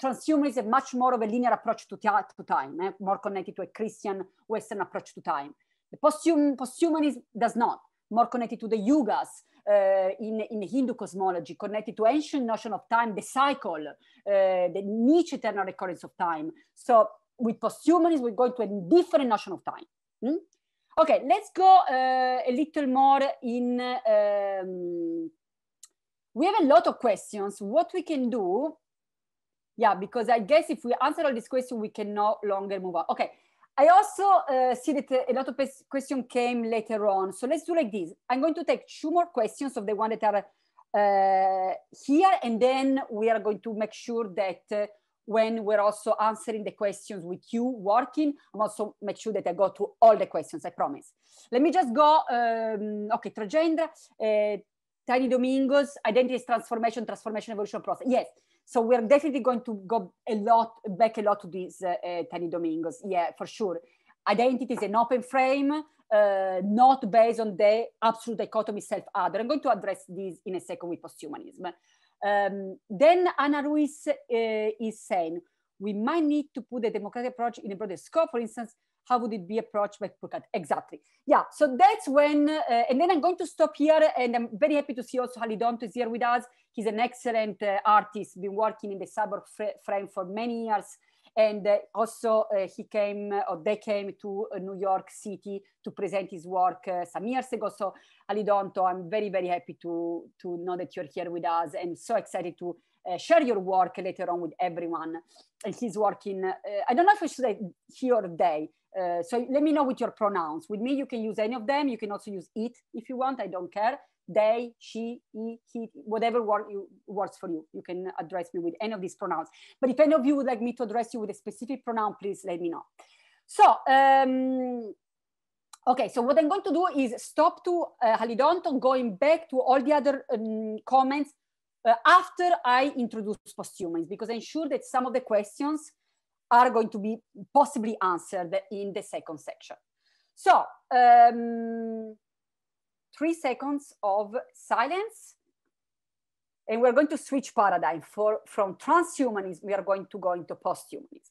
Transhumanism is much more of a linear approach to, to time, eh? more connected to a Christian Western approach to time. The posthum posthumanism does not, more connected to the yugas, uh, in, in, Hindu cosmology, connected to ancient notion of time, the cycle, uh, the niche eternal recurrence of time. So with posthumanism, we're going to a different notion of time. Hmm? Okay, let's go uh, a little more in. Um, we have a lot of questions. What we can do, yeah, because I guess if we answer all these questions, we can no longer move on. Okay, I also uh, see that a lot of questions came later on. So let's do like this. I'm going to take two more questions of the one that are uh, here, and then we are going to make sure that uh, when we're also answering the questions with you working. I'm also make sure that I go to all the questions, I promise. Let me just go, um, okay, transgender, uh, Tiny Domingos, identity transformation, transformation evolution process. Yes, so we're definitely going to go a lot, back a lot to this uh, uh, Tiny Domingos. Yeah, for sure. Identity is an open frame, uh, not based on the absolute dichotomy self-other. I'm going to address this in a second with posthumanism. Um, then Ana Ruiz uh, is saying, we might need to put the democratic approach in a broader scope. For instance, how would it be approached by Purkat? Exactly. Yeah, so that's when, uh, and then I'm going to stop here and I'm very happy to see also Halidont is here with us. He's an excellent uh, artist, been working in the cyborg frame for many years and uh, also uh, he came, uh, or they came to uh, New York City to present his work uh, some years ago. So Alidonto, I'm very, very happy to, to know that you're here with us and so excited to share your work later on with everyone. And he's working, I don't know if I should say he or they, uh, so let me know with your pronouns. With me, you can use any of them. You can also use it if you want. I don't care they, she, he, he, whatever word you, works for you. You can address me with any of these pronouns. But if any of you would like me to address you with a specific pronoun, please let me know. So, um, okay, so what I'm going to do is stop to uh, Halidonton, going back to all the other um, comments uh, after I introduce posthumans, because I'm sure that some of the questions are going to be possibly answered in the second section. So, um, three seconds of silence. And we're going to switch paradigm for, from transhumanism, we are going to go into posthumanism.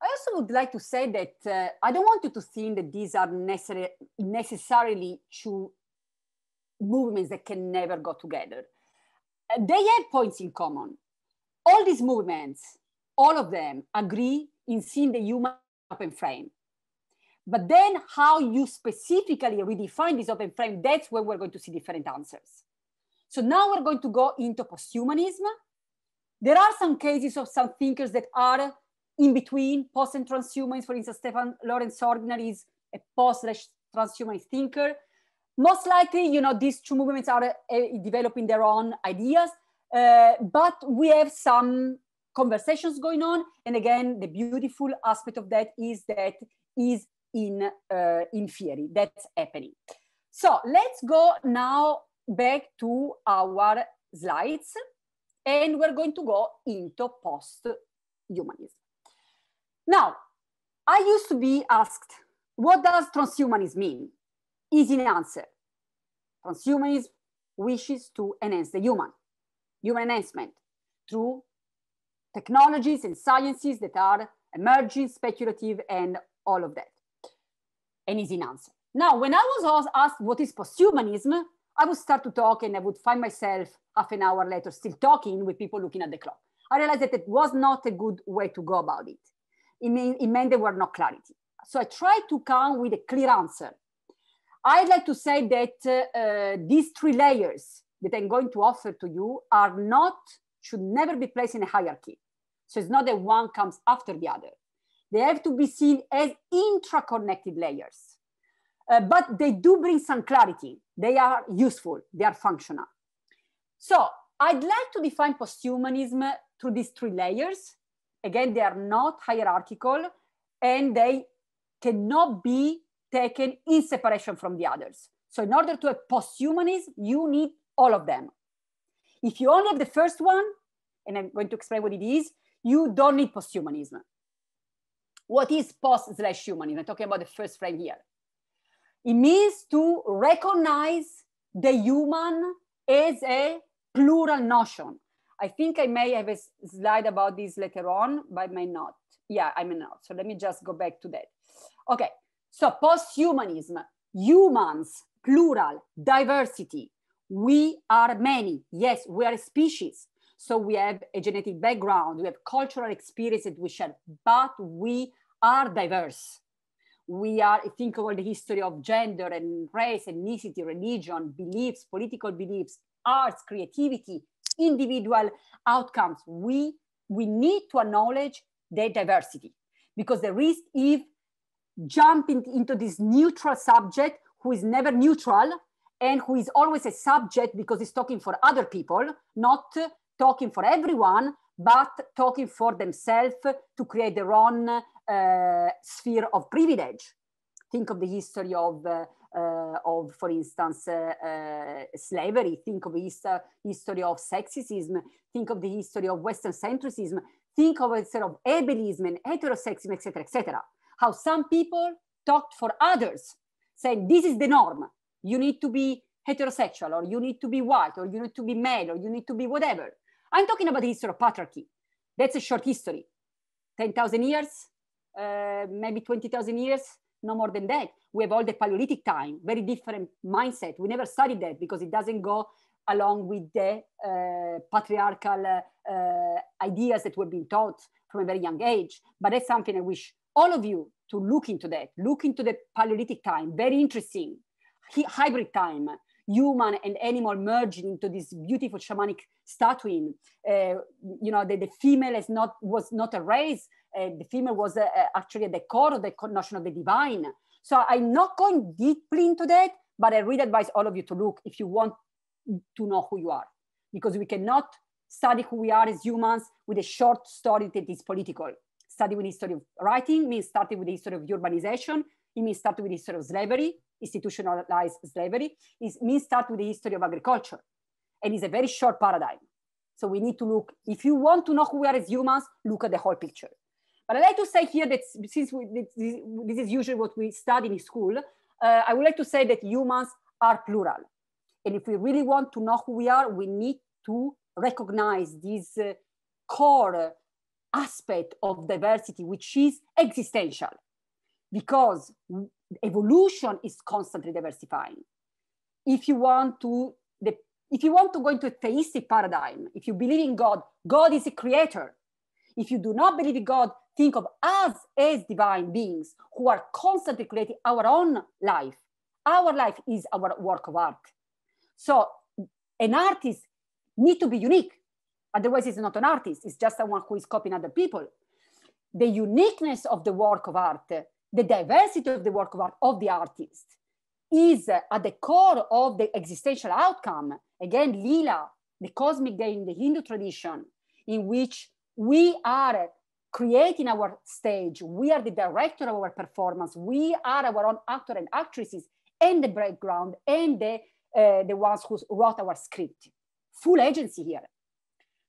I also would like to say that uh, I don't want you to think that these are necessary, necessarily two movements that can never go together. Uh, they have points in common. All these movements all of them agree in seeing the human open frame. But then how you specifically redefine this open frame, that's where we're going to see different answers. So now we're going to go into posthumanism. There are some cases of some thinkers that are in between post and transhumans. For instance, Stefan Lawrence Sorgner is a post transhumanist thinker. Most likely, you know, these two movements are uh, developing their own ideas, uh, but we have some conversations going on. And again, the beautiful aspect of that is that is in, uh, in theory, that's happening. So let's go now back to our slides and we're going to go into post-humanism. Now, I used to be asked, what does transhumanism mean? Easy answer. Transhumanism wishes to enhance the human, human enhancement through technologies and sciences that are emerging, speculative, and all of that. An easy answer. Now, when I was asked what is posthumanism, I would start to talk and I would find myself half an hour later still talking with people looking at the clock. I realized that it was not a good way to go about it. It, mean, it meant there were no clarity. So I tried to come with a clear answer. I'd like to say that uh, uh, these three layers that I'm going to offer to you are not should never be placed in a hierarchy. So it's not that one comes after the other. They have to be seen as intra-connected layers. Uh, but they do bring some clarity. They are useful, they are functional. So I'd like to define posthumanism through these three layers. Again, they are not hierarchical and they cannot be taken in separation from the others. So in order to have posthumanism, you need all of them, if you only have the first one, and I'm going to explain what it is, you don't need posthumanism. What is post slash humanism? I'm talking about the first frame here. It means to recognize the human as a plural notion. I think I may have a slide about this later on, but I may not. Yeah, I may not. So let me just go back to that. Okay, so post-humanism, humans, plural, diversity, we are many. Yes, we are a species. So we have a genetic background, we have cultural experience that we share, but we are diverse. We are, think about the history of gender and race, ethnicity, religion, beliefs, political beliefs, arts, creativity, individual outcomes. We, we need to acknowledge their diversity because the risk if jumping into this neutral subject who is never neutral and who is always a subject because he's talking for other people, not talking for everyone, but talking for themselves to create their own uh, sphere of privilege. Think of the history of, uh, uh, of for instance, uh, uh, slavery. Think of the history of sexism. Think of the history of Western centricism. Think of instead sort of ableism and heterosexism, etc., etc. How some people talked for others, saying this is the norm, you need to be heterosexual or you need to be white or you need to be male or you need to be whatever. I'm talking about the history of patriarchy. That's a short history 10,000 years, uh, maybe 20,000 years, no more than that. We have all the Paleolithic time, very different mindset. We never studied that because it doesn't go along with the uh, patriarchal uh, ideas that were being taught from a very young age. But that's something I wish all of you to look into that, look into the Paleolithic time, very interesting hybrid time, human and animal merged into this beautiful shamanic statue. Uh, you know, the, the female is not, was not a race. Uh, the female was uh, uh actually at the core of the notion of the divine. So I'm not going deeply into that, but I really advise all of you to look if you want to know who you are, because we cannot study who we are as humans with a short story that is political. Study with history of writing means starting with the history of urbanization. It means starting with the history of slavery institutionalized slavery, is means start with the history of agriculture. And it's a very short paradigm. So we need to look, if you want to know who we are as humans, look at the whole picture. But I like to say here that since we, this is usually what we study in school, uh, I would like to say that humans are plural. And if we really want to know who we are, we need to recognize this uh, core aspect of diversity, which is existential. Because evolution is constantly diversifying. If you want to, the, if you want to go into a theistic paradigm, if you believe in God, God is a creator. If you do not believe in God, think of us as divine beings who are constantly creating our own life. Our life is our work of art. So an artist need to be unique. Otherwise, it's not an artist. It's just someone who is copying other people. The uniqueness of the work of art the diversity of the work of, art, of the artist is at the core of the existential outcome. Again, Lila, the cosmic day in the Hindu tradition, in which we are creating our stage, we are the director of our performance, we are our own actor and actresses, and the background, and the, uh, the ones who wrote our script. Full agency here.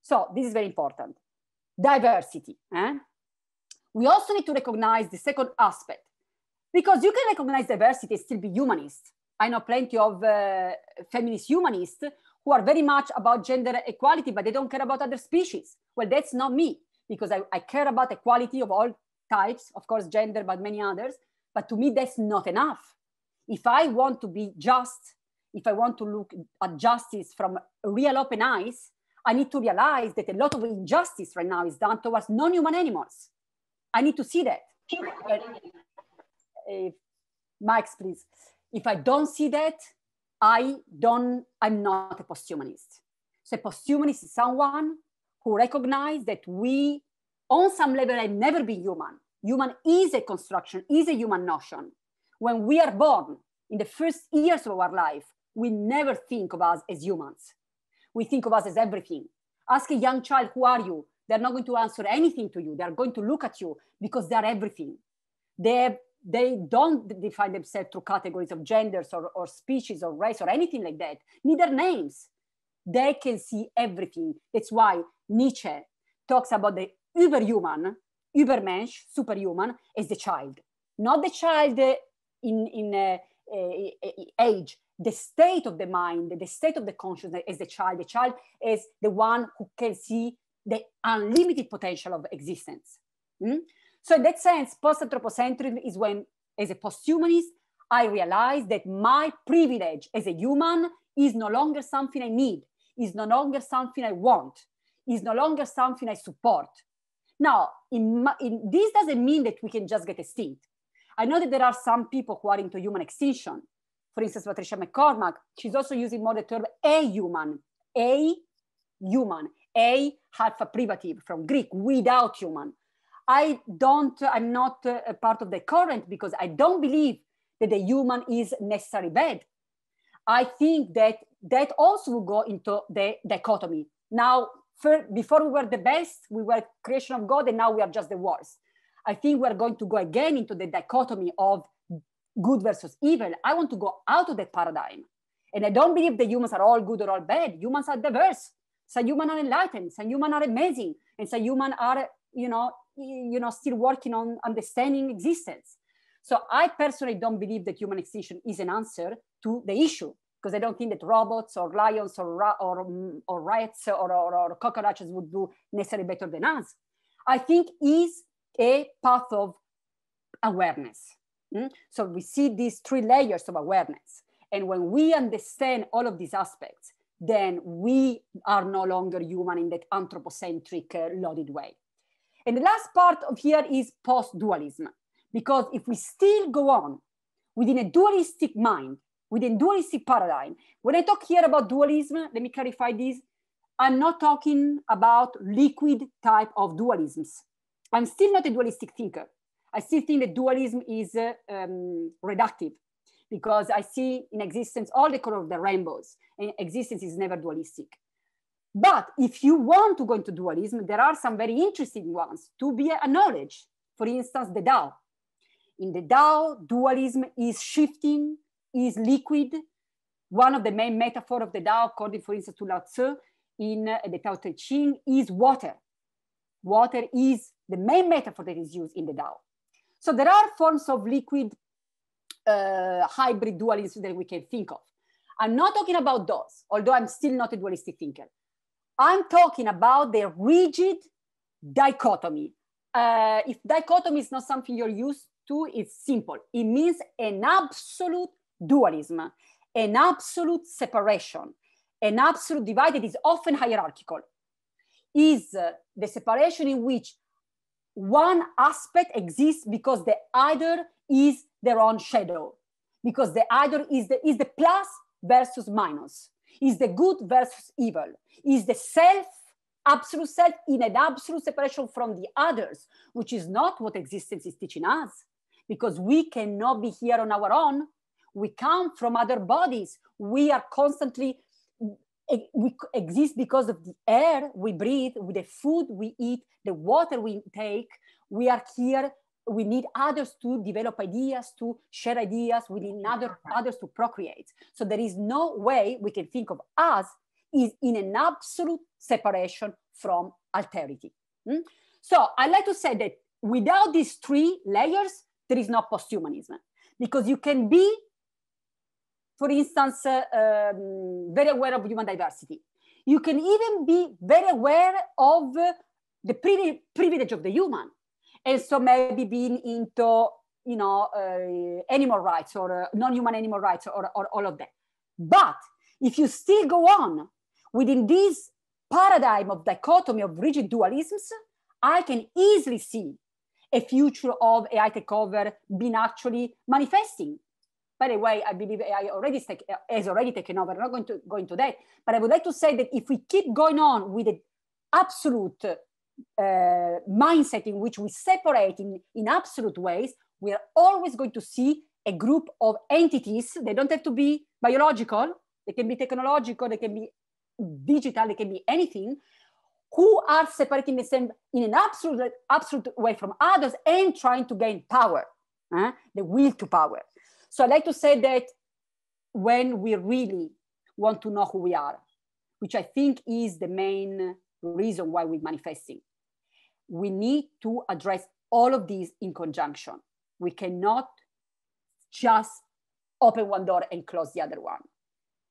So this is very important. Diversity. Eh? we also need to recognize the second aspect because you can recognize diversity and still be humanist. I know plenty of uh, feminist humanists who are very much about gender equality, but they don't care about other species. Well, that's not me because I, I care about equality of all types, of course, gender, but many others. But to me, that's not enough. If I want to be just, if I want to look at justice from real open eyes, I need to realize that a lot of injustice right now is done towards non human animals I need to see that. But, uh, Max, please. If I don't see that, I don't, I'm not a posthumanist. So a posthumanist is someone who recognizes that we, on some level, have never been human. Human is a construction, is a human notion. When we are born, in the first years of our life, we never think of us as humans. We think of us as everything. Ask a young child, who are you? They're not going to answer anything to you. They're going to look at you because they're everything. They, they don't define themselves through categories of genders or, or species or race or anything like that, neither names. They can see everything. That's why Nietzsche talks about the überhuman, übermensch, superhuman, as the child. Not the child in, in uh, uh, age, the state of the mind, the state of the consciousness as the child. The child is the one who can see the unlimited potential of existence. Mm? So in that sense, post-anthropocentrism is when, as a posthumanist, I realize that my privilege as a human is no longer something I need, is no longer something I want, is no longer something I support. Now, in my, in, this doesn't mean that we can just get extinct. I know that there are some people who are into human extinction. For instance, Patricia McCormack, she's also using more the term a human, a human, a alpha privative from Greek, without human. I don't, I'm not uh, a part of the current because I don't believe that the human is necessarily bad. I think that that also will go into the dichotomy. Now, for, before we were the best, we were creation of God, and now we are just the worst. I think we're going to go again into the dichotomy of good versus evil. I want to go out of that paradigm. And I don't believe the humans are all good or all bad. Humans are diverse some humans are enlightened, some humans are amazing, and some humans are, you know, you know, still working on understanding existence. So I personally don't believe that human extinction is an answer to the issue because I don't think that robots or lions or, or, mm, or rats or, or, or cockroaches would do necessarily better than us. I think is a path of awareness. Mm? So we see these three layers of awareness. And when we understand all of these aspects, then we are no longer human in that anthropocentric uh, loaded way. And the last part of here is post-dualism, because if we still go on within a dualistic mind, within dualistic paradigm, when I talk here about dualism, let me clarify this, I'm not talking about liquid type of dualisms. I'm still not a dualistic thinker. I still think that dualism is uh, um, reductive because I see in existence all the color of the rainbows, and existence is never dualistic. But if you want to go into dualism, there are some very interesting ones to be acknowledged. For instance, the Tao. In the Tao, dualism is shifting, is liquid. One of the main metaphors of the Tao, according, for instance, to Lao Tzu in uh, the Tao Te Ching, is water. Water is the main metaphor that is used in the Tao. So there are forms of liquid uh, hybrid dualism that we can think of. I'm not talking about those, although I'm still not a dualistic thinker. I'm talking about the rigid dichotomy. Uh, if dichotomy is not something you're used to, it's simple. It means an absolute dualism, an absolute separation, an absolute divide that is often hierarchical. Is uh, the separation in which one aspect exists because the other is their own shadow because the other is the, is the plus versus minus, is the good versus evil, is the self, absolute self in an absolute separation from the others, which is not what existence is teaching us because we cannot be here on our own. We come from other bodies. We are constantly, we exist because of the air we breathe, with the food we eat, the water we take. We are here we need others to develop ideas, to share ideas, we need other, others to procreate. So there is no way we can think of us is in an absolute separation from alterity. Mm? So I like to say that without these three layers, there is no posthumanism because you can be, for instance, uh, um, very aware of human diversity. You can even be very aware of uh, the privilege of the human also maybe being into you know uh, animal rights or uh, non-human animal rights or, or all of that but if you still go on within this paradigm of dichotomy of rigid dualisms i can easily see a future of ai takeover being actually manifesting by the way, I believe AI already has already taken over. I'm not going to go into that, but I would like to say that if we keep going on with the absolute uh, mindset in which we separate in, in absolute ways, we are always going to see a group of entities. They don't have to be biological, they can be technological, they can be digital, they can be anything, who are separating themselves in an absolute, absolute way from others and trying to gain power, the will to power. So I like to say that when we really want to know who we are, which I think is the main reason why we're manifesting we need to address all of these in conjunction. We cannot just open one door and close the other one.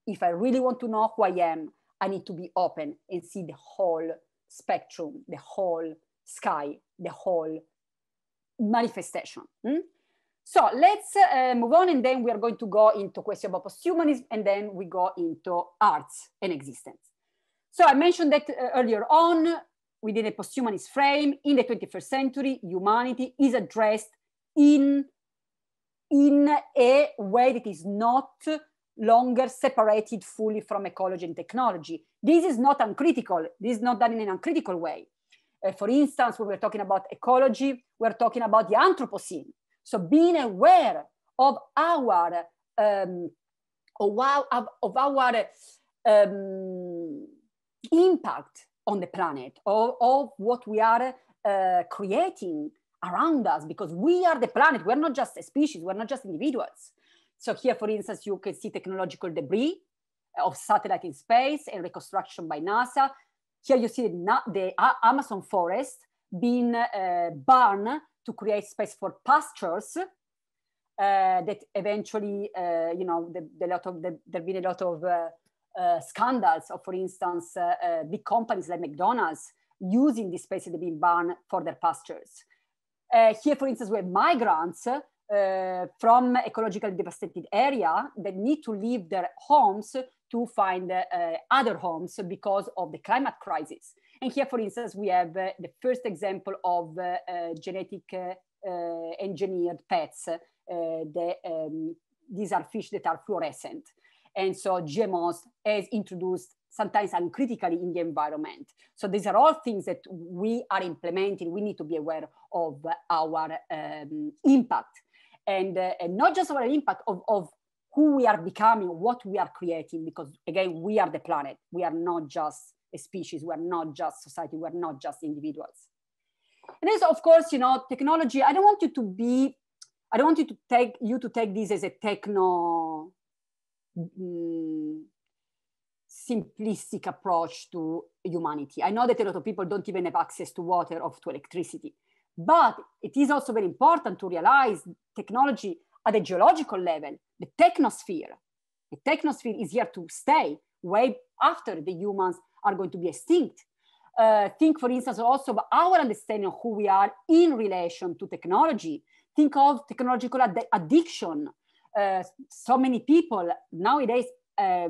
If I really want to know who I am, I need to be open and see the whole spectrum, the whole sky, the whole manifestation. Hmm? So let's uh, move on, and then we are going to go into question about posthumanism, and then we go into arts and existence. So I mentioned that uh, earlier on, within a posthumanist frame in the 21st century, humanity is addressed in, in a way that is not longer separated fully from ecology and technology. This is not uncritical. This is not done in an uncritical way. Uh, for instance, when we're talking about ecology, we're talking about the Anthropocene. So being aware of our, um, of our, of our um, impact on the planet, or of what we are uh, creating around us, because we are the planet. We're not just a species, we're not just individuals. So here, for instance, you can see technological debris uh, of satellite in space and reconstruction by NASA. Here you see the, Amazon forest being uh, burned to create space for pastures uh, that eventually, uh, you know, the there've been a lot of uh, uh, scandals of, for instance, uh, uh, big companies like McDonald's using these space that have been banned for their pastures. here, for instance, we have migrants from ecologically devastated area that need to leave their homes to find other homes because of the climate crisis. And here, for instance, we have the first example of genetic uh, engineered pets. Uh, the, um, these are fish that are fluorescent. And so GMOs as introduced sometimes uncritically in the environment. So these are all things that we are implementing. We need to be aware of our um, impact and, uh, and not just our impact of, of who we are becoming, what we are creating, because again, we are the planet. We are not just a species. We are not just society. We are not just individuals. And this, of course, you know, technology, I don't want you to be, I don't want you to take you to take this as a techno Mm, simplistic approach to humanity. I know that a lot of people don't even have access to water or to electricity, but it is also very important to realize technology at a geological level, the technosphere. The technosphere is here to stay way after the humans are going to be extinct. Uh, think, for instance, also of our understanding of who we are in relation to technology. Think of technological ad addiction, uh, so many people nowadays uh,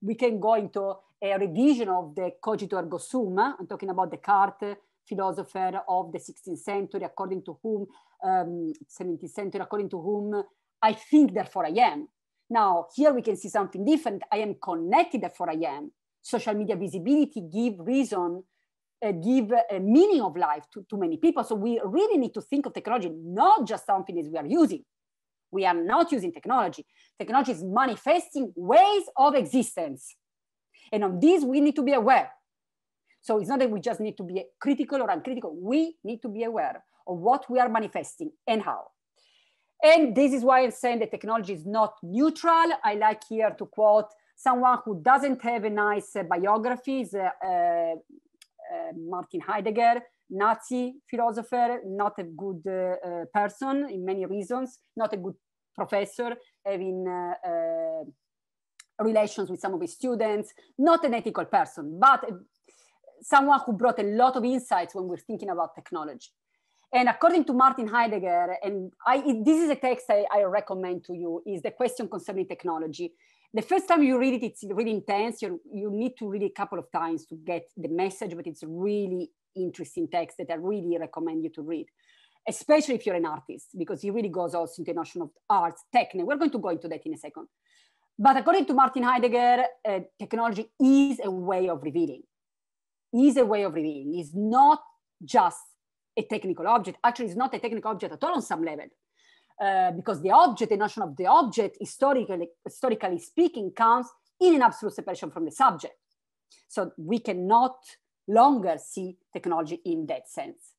we can go into a revision of the cogito ergo sum i'm talking about descartes philosopher of the 16th century according to whom um, 17th century according to whom i think therefore i am now here we can see something different i am connected therefore i am social media visibility give reason uh, give a meaning of life to, to many people so we really need to think of technology not just something that we are using we are not using technology. Technology is manifesting ways of existence. And on this, we need to be aware. So it's not that we just need to be critical or uncritical. We need to be aware of what we are manifesting and how. And this is why I'm saying that technology is not neutral. I like here to quote someone who doesn't have a nice uh, biography, is, uh, uh, uh, Martin Heidegger, Nazi philosopher, not a good uh, uh, person in many reasons, not a good professor, having uh, relations with some of his students, not an ethical person, but someone who brought a lot of insights when we're thinking about technology. And according to Martin Heidegger, and I, this is a text I, I, recommend to you, is the question concerning technology. The first time you read it, it's really intense. you you need to read it a couple of times to get the message, but it's really interesting texts that I really recommend you to read, especially if you're an artist, because he really goes also into the notion of arts, technique. We're going to go into that in a second. But according to Martin Heidegger, uh, technology is a way of revealing. Is a way of revealing. Is not just a technical object. Actually, it's not a technical object at all on some level. Uh, because the object, the notion of the object, historically, historically speaking, comes in an absolute separation from the subject. So we cannot longer see technology in that sense.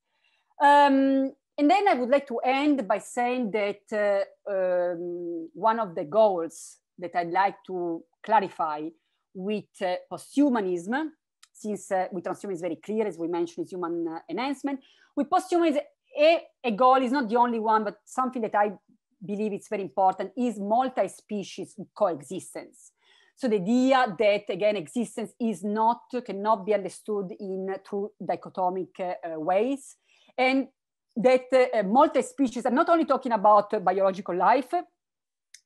Um, and then I would like to end by saying that uh, um, one of the goals that I'd like to clarify with uh, posthumanism, since uh, with transhumanism is very clear, as we mentioned, is human uh, enhancement. With posthumanism, a, a goal is not the only one, but something that I believe it's very important is multi-species coexistence. So the idea that again existence is not cannot be understood in two dichotomic uh, ways, and that uh, multi-species. I'm not only talking about biological life.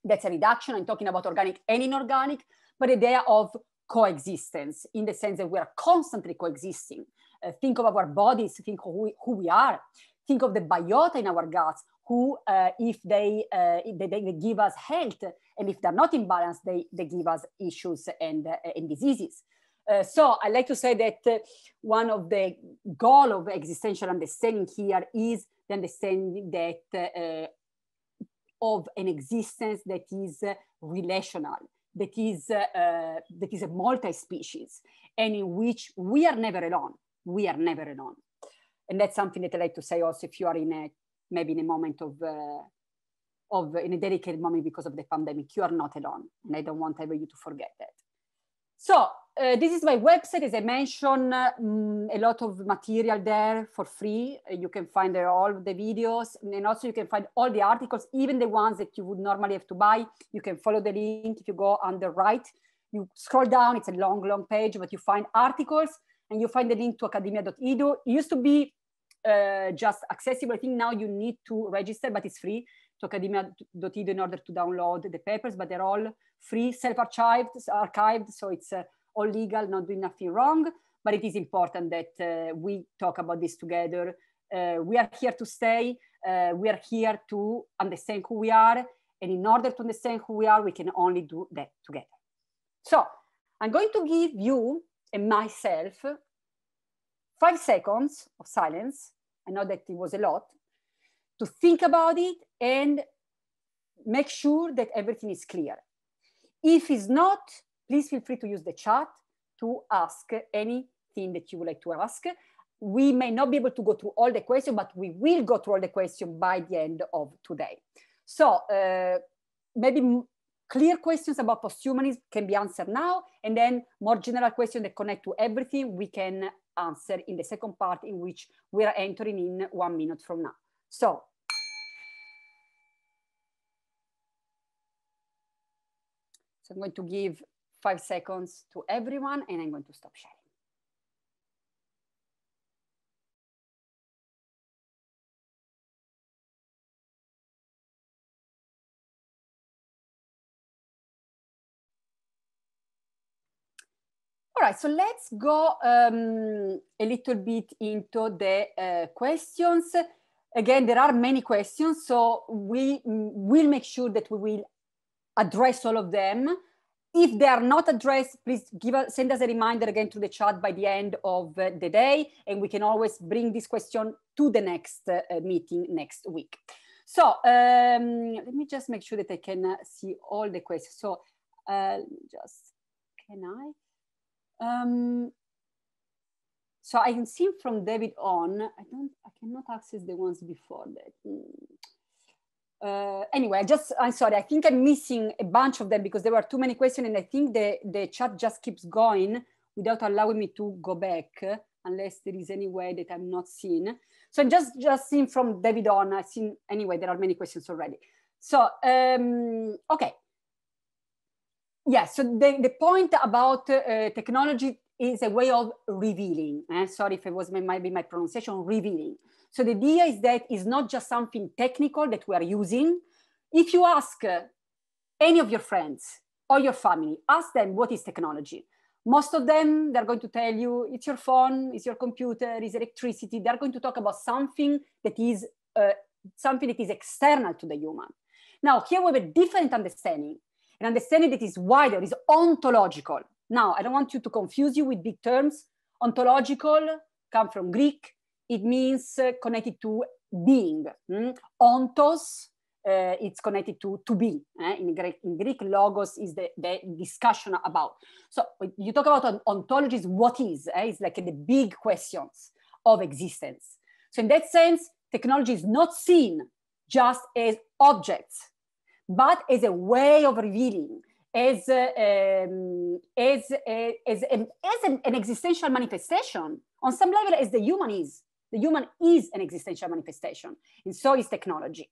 That's a reduction. I'm talking about organic and inorganic, but the idea of coexistence in the sense that we are constantly coexisting. Uh, think of our bodies, think of who we, who we, are, think of the biota in our guts, who, uh, if, they, uh, if they, they, give us health, and if they're not in balance, they, they give us issues and, uh, and diseases. Uh, so I like to say that uh, one of the goal of existential understanding here is the understanding that uh, of an existence that is relational, that is that is a multi-species, and in which we are never alone. We are never alone and that's something that I like to say also if you are in a maybe in a moment of uh, of in a delicate moment because of the pandemic. You are not alone, and I don't want ever you to forget that. So uh, this is my website. As I mentioned, um, a lot of material there for free. Uh, you can find there all the videos, and also you can find all the articles, even the ones that you would normally have to buy. You can follow the link if you go on the right. You scroll down; it's a long, long page, but you find articles, and you find the link to academia.edu. It used to be uh, just accessible. I think now you need to register, but it's free to academia.edu in order to download the papers, but they're all free, self-archived, archived, so it's uh, all legal, not doing nothing wrong. But it is important that uh, we talk about this together. Uh, we are here to stay. Uh, we are here to understand who we are. And in order to understand who we are, we can only do that together. So I'm going to give you and myself five seconds of silence. I know that it was a lot to think about it and make sure that everything is clear. If it's not, please feel free to use the chat to ask anything that you would like to ask. We may not be able to go through all the questions, but we will go through all the questions by the end of today. So uh, maybe clear questions about posthumanism can be answered now, and then more general questions that connect to everything we can answer in the second part in which we are entering in one minute from now. So So I'm going to give five seconds to everyone and I'm going to stop sharing. All right, so let's go um, a little bit into the uh, questions. Again, there are many questions, so we mm, will make sure that we will address all of them. If they are not addressed, please give us, send us a reminder again to the chat by the end of uh, the day, and we can always bring this question to the next uh, uh meeting next week. So um, let me just make sure that I can uh, see all the questions. So uh, just, can I? Um, so I can see from David on, I don't, I cannot access the ones before that. Mm. Uh, anyway, just, I'm sorry, I think I'm missing a bunch of them because there were too many questions and I think the, the chat just keeps going without allowing me to go back unless there is any way that I'm not seeing. So I just, just seen from David on, I've seen, anyway, there are many questions already. So, um, okay, Yes, yeah, so the, the point about uh, technology is a way of revealing. Eh? Sorry if it was might be my pronunciation, revealing. So the idea is that it's not just something technical that we are using. If you ask uh, any of your friends or your family, ask them what is technology. Most of them, they're going to tell you it's your phone, it's your computer, it's electricity. They're going to talk about something that is uh, something that is external to the human. Now, here we have a different understanding and understanding that is wider, is ontological. Now, I don't want you to confuse you with big terms. Ontological come from Greek. It means uh, connected to being. Mm? Ontos, uh, it's connected to to be. Eh? In, Greek, in Greek, logos is the, the discussion about. So you talk about ontologies, what is? Eh? It's like the big questions of existence. So in that sense, technology is not seen just as objects but as a way of revealing, as, um, as, as, as an, an, existential manifestation, on some level, as the human is. The human is an existential manifestation, and so is technology.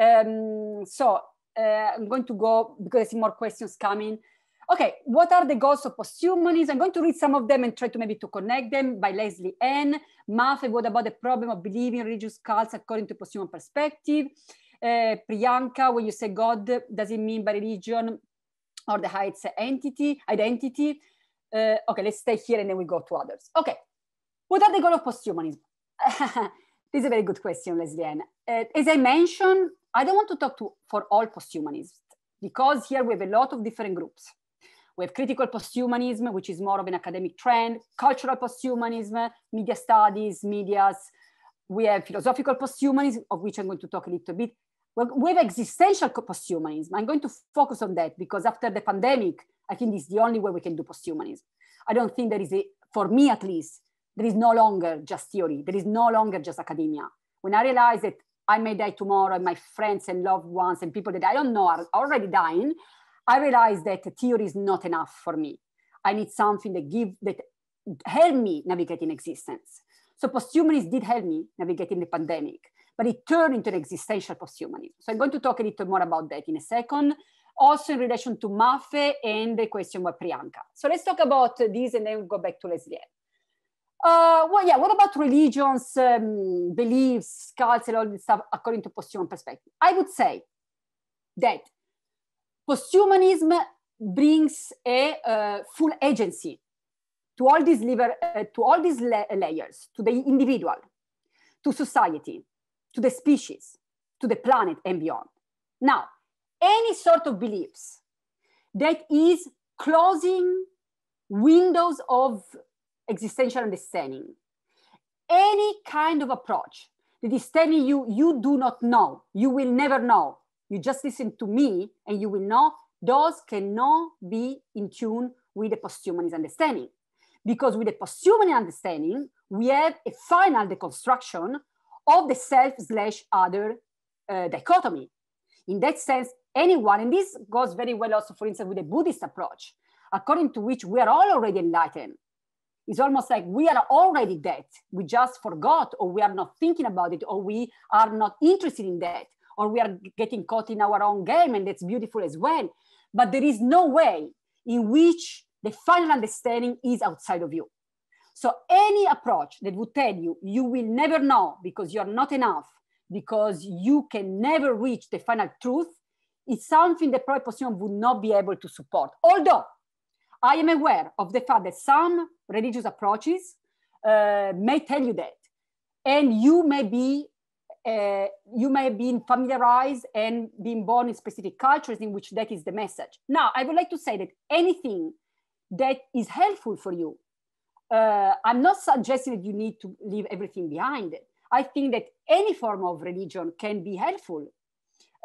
Um, so uh, I'm going to go because I see more questions coming. Okay, what are the goals of posthumanism? I'm going to read some of them and try to maybe to connect them by Leslie N. Maffei, what about the problem of believing religious cults according to posthuman perspective? Eh, Priyanka, when you say God, does it mean by religion or the highest entity, identity? Uh, okay, let's stay here and then we go to others. Okay, what are the goals of posthumanism? this is a very good question, Leslie Ann. Uh, as I mentioned, I don't want to talk to for all posthumanists because here we have a lot of different groups. We have critical posthumanism, which is more of an academic trend, cultural posthumanism, media studies, medias. We have philosophical posthumanism, of which I'm going to talk a little bit, well, with existential posthumanism, I'm going to focus on that because after the pandemic, I think it's the only way we can do posthumanism. I don't think there is a, for me at least, there is no longer just theory. There is no longer just academia. When I realize that I may die tomorrow and my friends and loved ones and people that I don't know are already dying, I realize that theory is not enough for me. I need something that give that help me navigate in existence. So posthumanism did help me navigating the pandemic but it turned into an existential posthumanism. So I'm going to talk a little more about that in a second. Also in relation to Mafe and the question by Priyanka. So let's talk about this and then we'll go back to Leslie. Uh, well, yeah, what about religions, um, beliefs, cults, and all this stuff according to posthuman perspective? I would say that posthumanism brings a uh, full agency to all these, liver, uh, to all these la layers, to the individual, to society, to the species, to the planet and beyond. Now, any sort of beliefs that is closing windows of existential understanding, any kind of approach that is telling you, you do not know, you will never know, you just listen to me and you will know, those cannot be in tune with the posthumanist understanding. Because with the posthumanist understanding, we have a final deconstruction of the self slash other uh, dichotomy. In that sense, anyone, and this goes very well also, for instance, with the Buddhist approach, according to which we are all already enlightened. It's almost like we are already dead. We just forgot, or we are not thinking about it, or we are not interested in that, or we are getting caught in our own game, and that's beautiful as well. But there is no way in which the final understanding is outside of you. So any approach that would tell you you will never know because you're not enough, because you can never reach the final truth, is something the proposition would not be able to support. Although I am aware of the fact that some religious approaches uh, may tell you that, and you may be uh, you may have been familiarized and been born in specific cultures in which that is the message. Now, I would like to say that anything that is helpful for you uh, I'm not suggesting that you need to leave everything behind. I think that any form of religion can be helpful,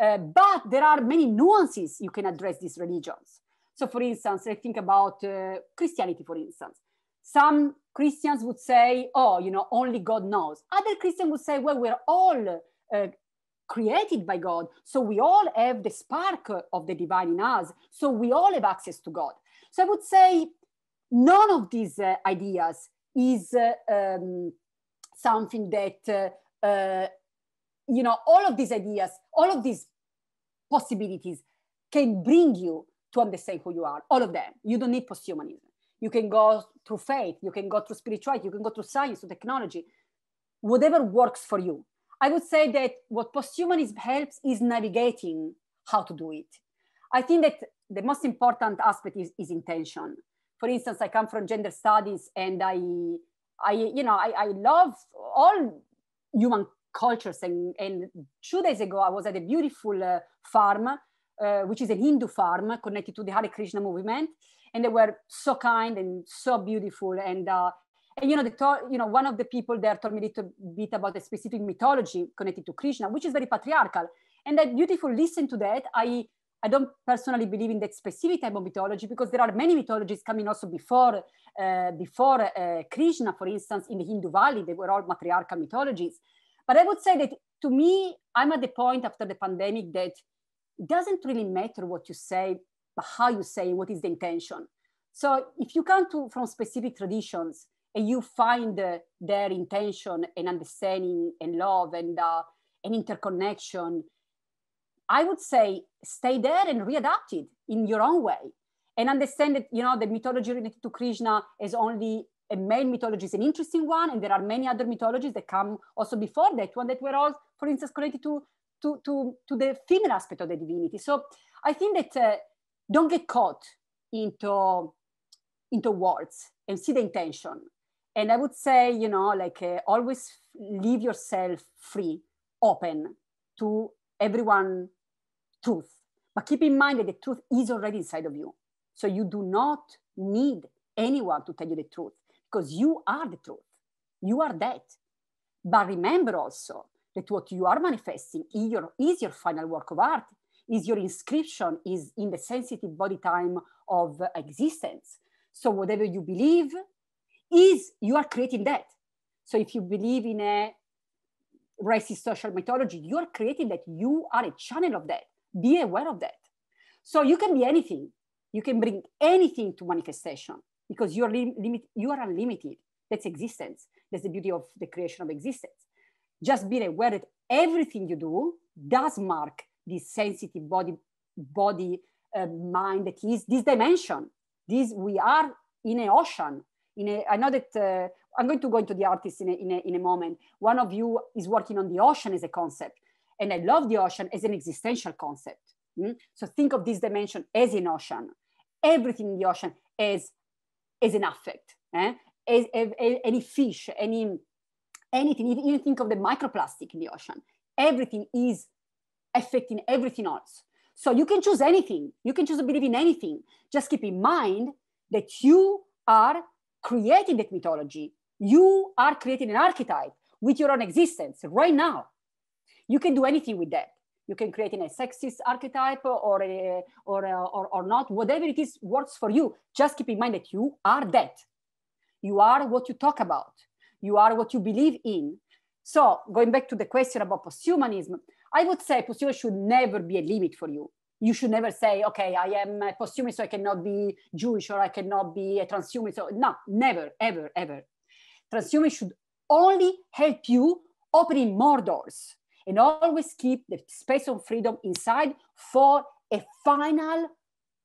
uh, but there are many nuances you can address these religions. So, for instance, I think about uh, Christianity, for instance. Some Christians would say, oh, you know, only God knows. Other Christians would say, well, we're all uh, created by God. So we all have the spark of the divine in us. So we all have access to God. So I would say none of these uh, ideas is uh, um, something that uh, uh, you know all of these ideas all of these possibilities can bring you to understand who you are all of them you don't need posthumanism you can go through faith you can go through spirituality you can go through science through technology whatever works for you i would say that what posthumanism helps is navigating how to do it i think that the most important aspect is, is intention for instance, I come from gender studies and I, I you know, I, I love all human cultures. And, and two days ago, I was at a beautiful uh, farm, uh, which is a Hindu farm connected to the Hare Krishna movement. And they were so kind and so beautiful. And, uh, and you know, they told, you know, one of the people there told me a little bit about a specific mythology connected to Krishna, which is very patriarchal. And I beautiful listen to that. I I don't personally believe in that specific type of mythology because there are many mythologies coming also before, uh, before uh, Krishna, for instance, in the Hindu Valley, they were all matriarchal mythologies. But I would say that to me, I'm at the point after the pandemic that it doesn't really matter what you say, but how you say, what is the intention. So if you come to, from specific traditions and you find uh, their intention and understanding and love and, uh, and interconnection I would say stay there and readapt it in your own way and understand that, you know, the mythology related to Krishna is only a main mythology is an interesting one. And there are many other mythologies that come also before that one that were all, for instance, connected to, to, to, to the female aspect of the divinity. So I think that uh, don't get caught into, into words and see the intention. And I would say, you know, like uh, always leave yourself free, open to everyone truth. But keep in mind that the truth is already inside of you. So you do not need anyone to tell you the truth because you are the truth. You are that. But remember also that what you are manifesting is your, is your final work of art, is your inscription, is in the sensitive body time of existence. So whatever you believe is you are creating that. So if you believe in a racist social mythology, you are creating that you are a channel of that be aware of that. So you can be anything. You can bring anything to manifestation because you're lim- limit, you are unlimited. That's existence. That's the beauty of the creation of existence. Just be aware that everything you do does mark this sensitive body, body, uh, mind that is this dimension. This we are in an ocean. In a, I know that uh, I'm going to go into the artist in a, in a, in a moment. One of you is working on the ocean as a concept and I love the ocean as an existential concept. Mm? So think of this dimension as an ocean, everything in the ocean is is an affect, eh? as, as, as, any fish, any, anything, even, even think of the microplastic in the ocean. Everything is affecting everything else. So you can choose anything. You can choose to believe in anything. Just keep in mind that you are creating that mythology. You are creating an archetype with your own existence right now you can do anything with that. You can create in a sexist archetype or, a, or, a, uh, or, or not, whatever it is works for you. Just keep in mind that you are that. You are what you talk about. You are what you believe in. So going back to the question about posthumanism, I would say posthumanism should never be a limit for you. You should never say, okay, I am a posthumous, so I cannot be Jewish or I cannot be a transhumanist. So, no, never, ever, ever. Transhumanism should only help you opening more doors and always keep the space of freedom inside for a final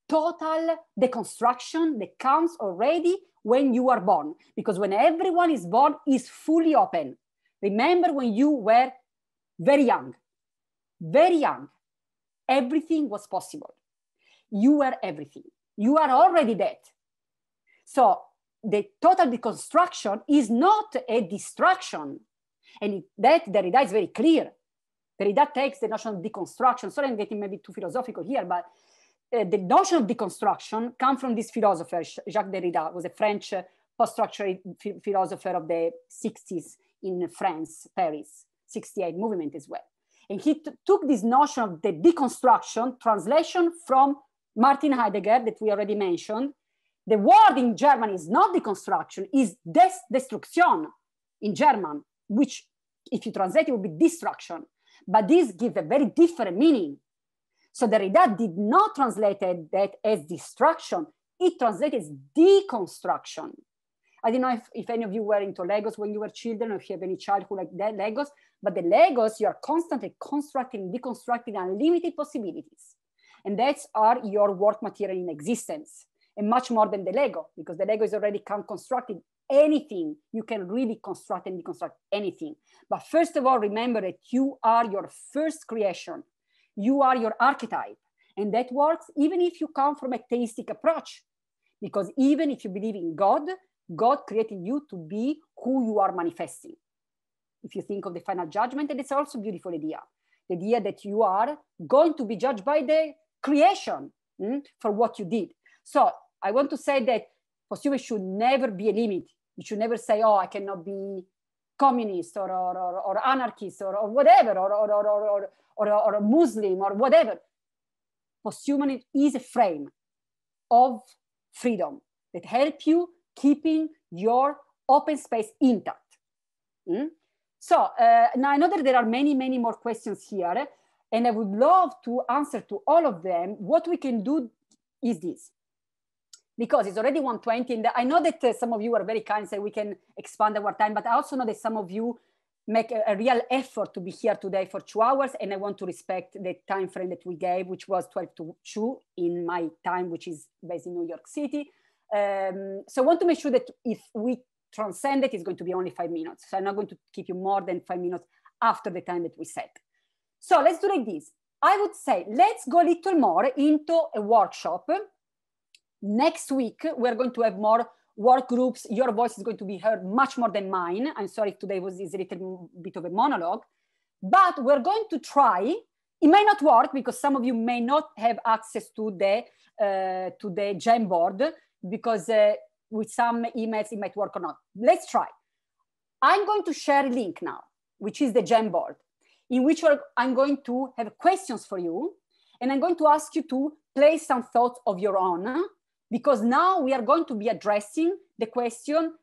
total deconstruction that comes already when you are born because when everyone is born is fully open remember when you were very young very young everything was possible you were everything you are already dead so the total deconstruction is not a destruction, and that derrida is very clear Derrida takes the notion of deconstruction. Sorry, I'm getting maybe too philosophical here, but uh, the notion of deconstruction comes from this philosopher, Jacques Derrida, was a French uh, eh, post-structuralist philosopher of the 60s in France, Paris, 68 movement as well. And he took this notion of the deconstruction translation from Martin Heidegger that we already mentioned. The word in German is not deconstruction, is des destruction in German, which if you translate it would be destruction but this gives a very different meaning. So the Derrida did not translate that as destruction, it translated as deconstruction. I don't know if, if any of you were into Legos when you were children, or if you have any child who like that Legos, but the Legos, you are constantly constructing, deconstructing unlimited possibilities. And that's are your work material in existence and much more than the Lego because the Lego is already constructed anything. You can really construct and deconstruct anything. But first of all, remember that you are your first creation. You are your archetype. And that works even if you come from a theistic approach. Because even if you believe in God, God created you to be who you are manifesting. If you think of the final judgment, and it's also a beautiful idea. The idea that you are going to be judged by the creation mm, for what you did. So I want to say that for should never be a limit. You should never say, oh, I cannot be communist or, or, or, or anarchist or, or whatever, or, or, or, or, or, or, or Muslim or whatever. Posthumanism is a frame of freedom that help you keeping your open space intact. Mm? So uh, now I know that there are many, many more questions here, and I would love to answer to all of them. What we can do is this because it's already 120 and i know that uh, some of you are very kind say so we can expand our time but i also know that some of you make a, a, real effort to be here today for two hours and i want to respect the time frame that we gave which was 12 to 2 in my time which is based in new york city um, so i want to make sure that if we transcend it it's going to be only five minutes so i'm not going to keep you more than five minutes after the time that we set so let's do like this i would say let's go a little more into a workshop next week, we're going to have more work groups. Your voice is going to be heard much more than mine. I'm sorry if today was a little bit of a monologue, but we're going to try. It may not work because some of you may not have access to the uh, to the Jamboard because uh, with some emails it might work or not. Let's try. I'm going to share a link now, which is the Jamboard, in which I'm going to have questions for you, and I'm going to ask you to place some thoughts of your own because now we are going to be addressing the question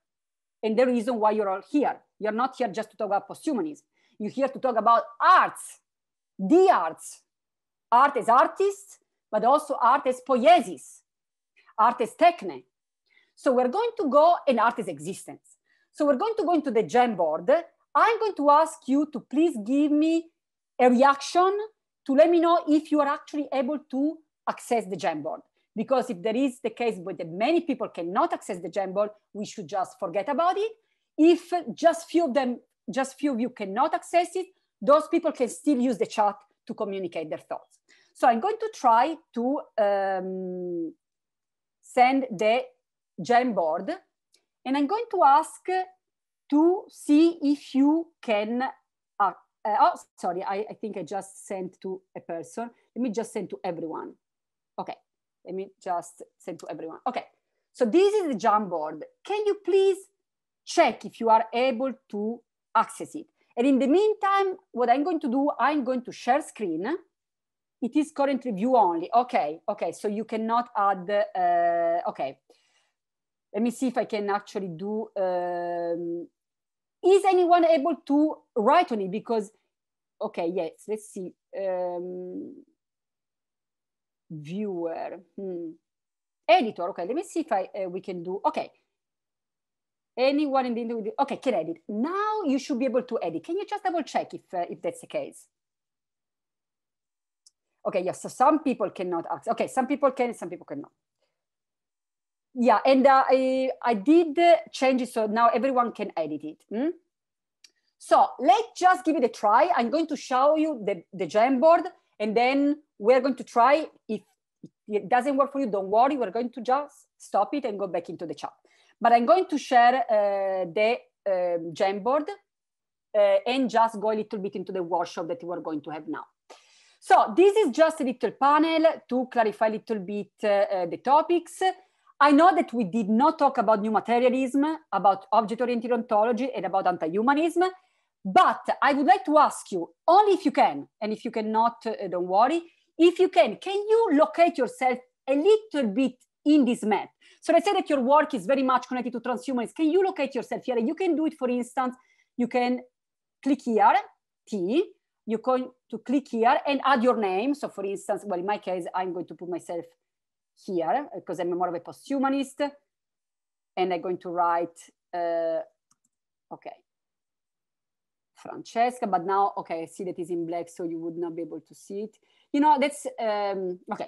and the reason why you're all here. You're not here just to talk about posthumanism. You're here to talk about arts, the arts, art as artists, but also art as poiesis, art as techne. So we're going to go in art as existence. So we're going to go into the jam board. I'm going to ask you to please give me a reaction to let me know if you are actually able to access the Jamboard. Because if there is the case where the many people cannot access the Jamboard, we should just forget about it. If just few of them, just few of you cannot access it, those people can still use the chat to communicate their thoughts. So I'm going to try to um, send the Jamboard and I'm going to ask to see if you can, uh, uh, oh, sorry, I, I think I just sent to a person. Let me just send to everyone. Okay, let me just send to everyone. Okay, so this is the Jamboard. Can you please check if you are able to access it? And in the meantime, what I'm going to do, I'm going to share screen. It is currently view only. Okay, okay, so you cannot add, uh, okay. Let me see if I can actually do, um, is anyone able to write on it? Because, okay, yes, let's see. Um, viewer. Hmm. Editor, okay, let me see if I uh, we can do, okay. Anyone in the okay, can edit. Now you should be able to edit. Can you just double check if, uh, if that's the case? Okay, yes, yeah, so some people cannot ask. Okay, some people can, some people cannot. Yeah, and uh, I, I did change it, so now everyone can edit it. Hmm? So let's just give it a try. I'm going to show you the, the Jamboard and then we're going to try. If it doesn't work for you, don't worry. We're going to just stop it and go back into the chat. But I'm going to share uh, the um, Jamboard uh, and just go a little bit into the workshop that we're going to have now. So this is just a little panel to clarify a little bit uh, uh the topics. I know that we did not talk about new materialism, about object-oriented ontology, and about anti-humanism, but I would like to ask you, only if you can, and if you cannot, uh, don't worry, if you can, can you locate yourself a little bit in this map? So let's say that your work is very much connected to transhumanists. Can you locate yourself here? You can do it, for instance, you can click here, T, you can to click here and add your name. So for instance, well, in my case, I'm going to put myself here because uh, I'm more of a posthumanist and I'm going to write, uh, okay, Francesca, but now, okay, I see that is in black, so you would not be able to see it. You know, that's, um, okay.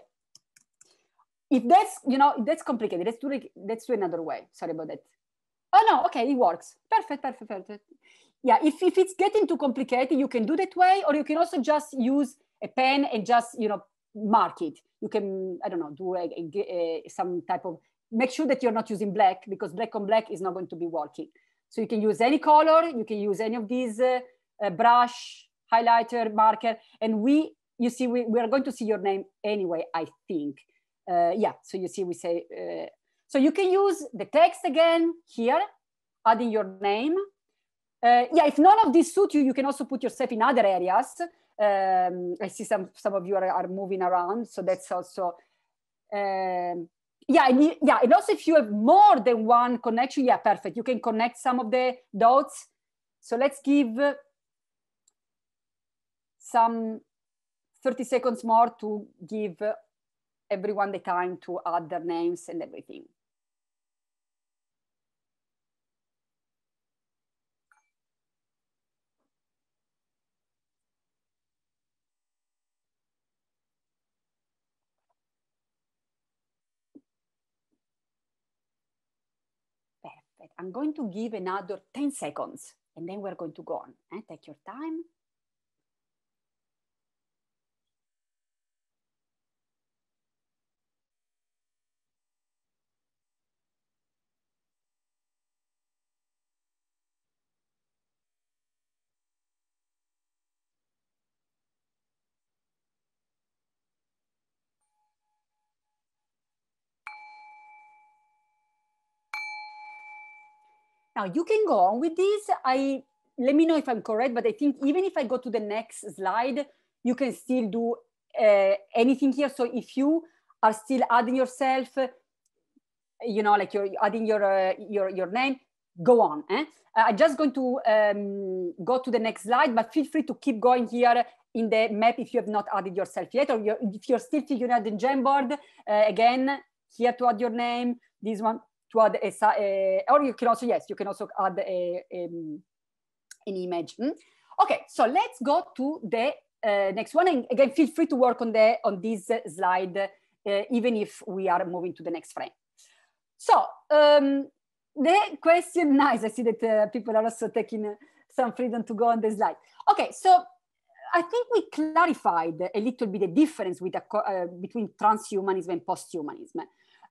If that's, you know, that's complicated, let's do, it. let's do another way. Sorry about that. Oh no, okay, it works. Perfect, perfect, perfect. Yeah, if, if it's getting too complicated, you can do that way, or you can also just use a pen and just, you know, mark it. You can, I don't know, do a, a, a some type of, make sure that you're not using black because black on black is not going to be working. So you can use any color, you can use any of these uh, uh, brush, highlighter, marker, and we, you see, we, we are going to see your name anyway, I think. Uh, yeah, so you see, we say, uh, so you can use the text again here, adding your name. Uh, yeah, if none of these suit you, you can also put yourself in other areas. Um, I see some, some of you are, are moving around, so that's also, um, yeah and yeah and also if you have more than one connection yeah perfect you can connect some of the dots so let's give uh, some 30 seconds more to give uh, everyone the time to add their names and everything I'm going to give another 10 seconds and then we're going to go on. Eh? Take your time, Now you can go on with this. I let me know if I'm correct, but I think even if I go to the next slide, you can still do uh, anything here. So if you are still adding yourself, you know, like you're adding your uh, your your name, go on. Eh? Uh, I'm just going to um, go to the next slide, but feel free to keep going here in the map if you have not added yourself yet, or you're, if you're still figuring out the Jamboard. Uh, again, here to add your name. This one to add a, a eh, or you can also, yes, you can also add a, a an image. Mm? Okay, so let's go to the uh, next one. And again, feel free to work on, the, on this slide, uh, even if we are moving to the next frame. So um, the question, nice, I see that uh, people are also taking some freedom to go on the slide. Okay, so I think we clarified a little bit the difference with, uh, between transhumanism and posthumanism.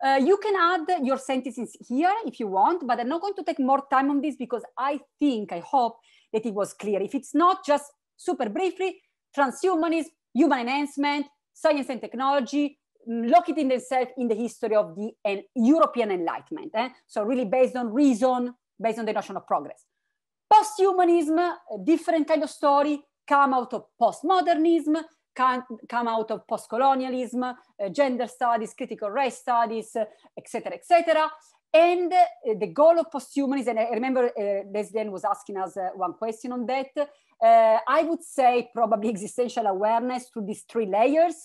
Uh, you can add your sentences here if you want, but I'm not going to take more time on this because I think, I hope that it was clear. If it's not, just super briefly, transhumanism, human enhancement, science and technology, mm, locating themselves in the history of the en European Enlightenment. Eh? So really based on reason, based on the notion of progress. Post-humanism, different kind of story, come out of postmodernism, come out of post-colonialism, uh, gender studies, critical race studies, etc., uh, etc. Et and uh, the goal of posthumanism, and I remember Leslie uh, was asking us uh, one question on that. Uh, I would say probably existential awareness through these three layers,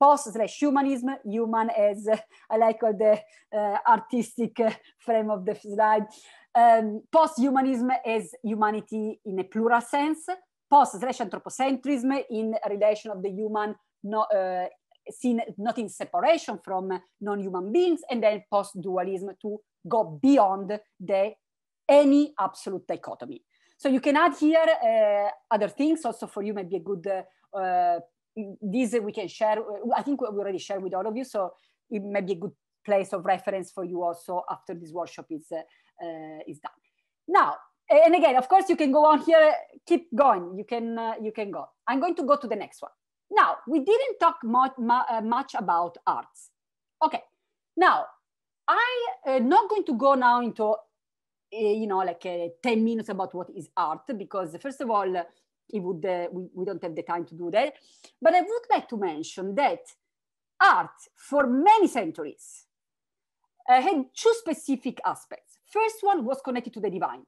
post slash humanism, human as I like all the artistic frame of the slide, um, post-humanism as humanity in a plural sense, post slash anthropocentrism in relation of the human no, uh, seen not in separation from non-human beings, and then post-dualism to go beyond the any absolute dichotomy. So you can add here uh, other things. Also for you maybe a good, uh, uh, these we can share. Uh, I think we already shared with all of you. So it may be a good place of reference for you also after this workshop is, uh, uh, is done. Now, and again, of course, you can go on here, keep going. You can, uh, you can go. I'm going to go to the next one. Now, we didn't talk much, uh, much about arts. Okay, now, I'm uh, not going to go now into, uh, you know, like 10 minutes about what is art, because first of all, it would, we, we don't have the time to do that. But I would like to mention that art for many centuries uh, had two specific aspects. First one was connected to the divine.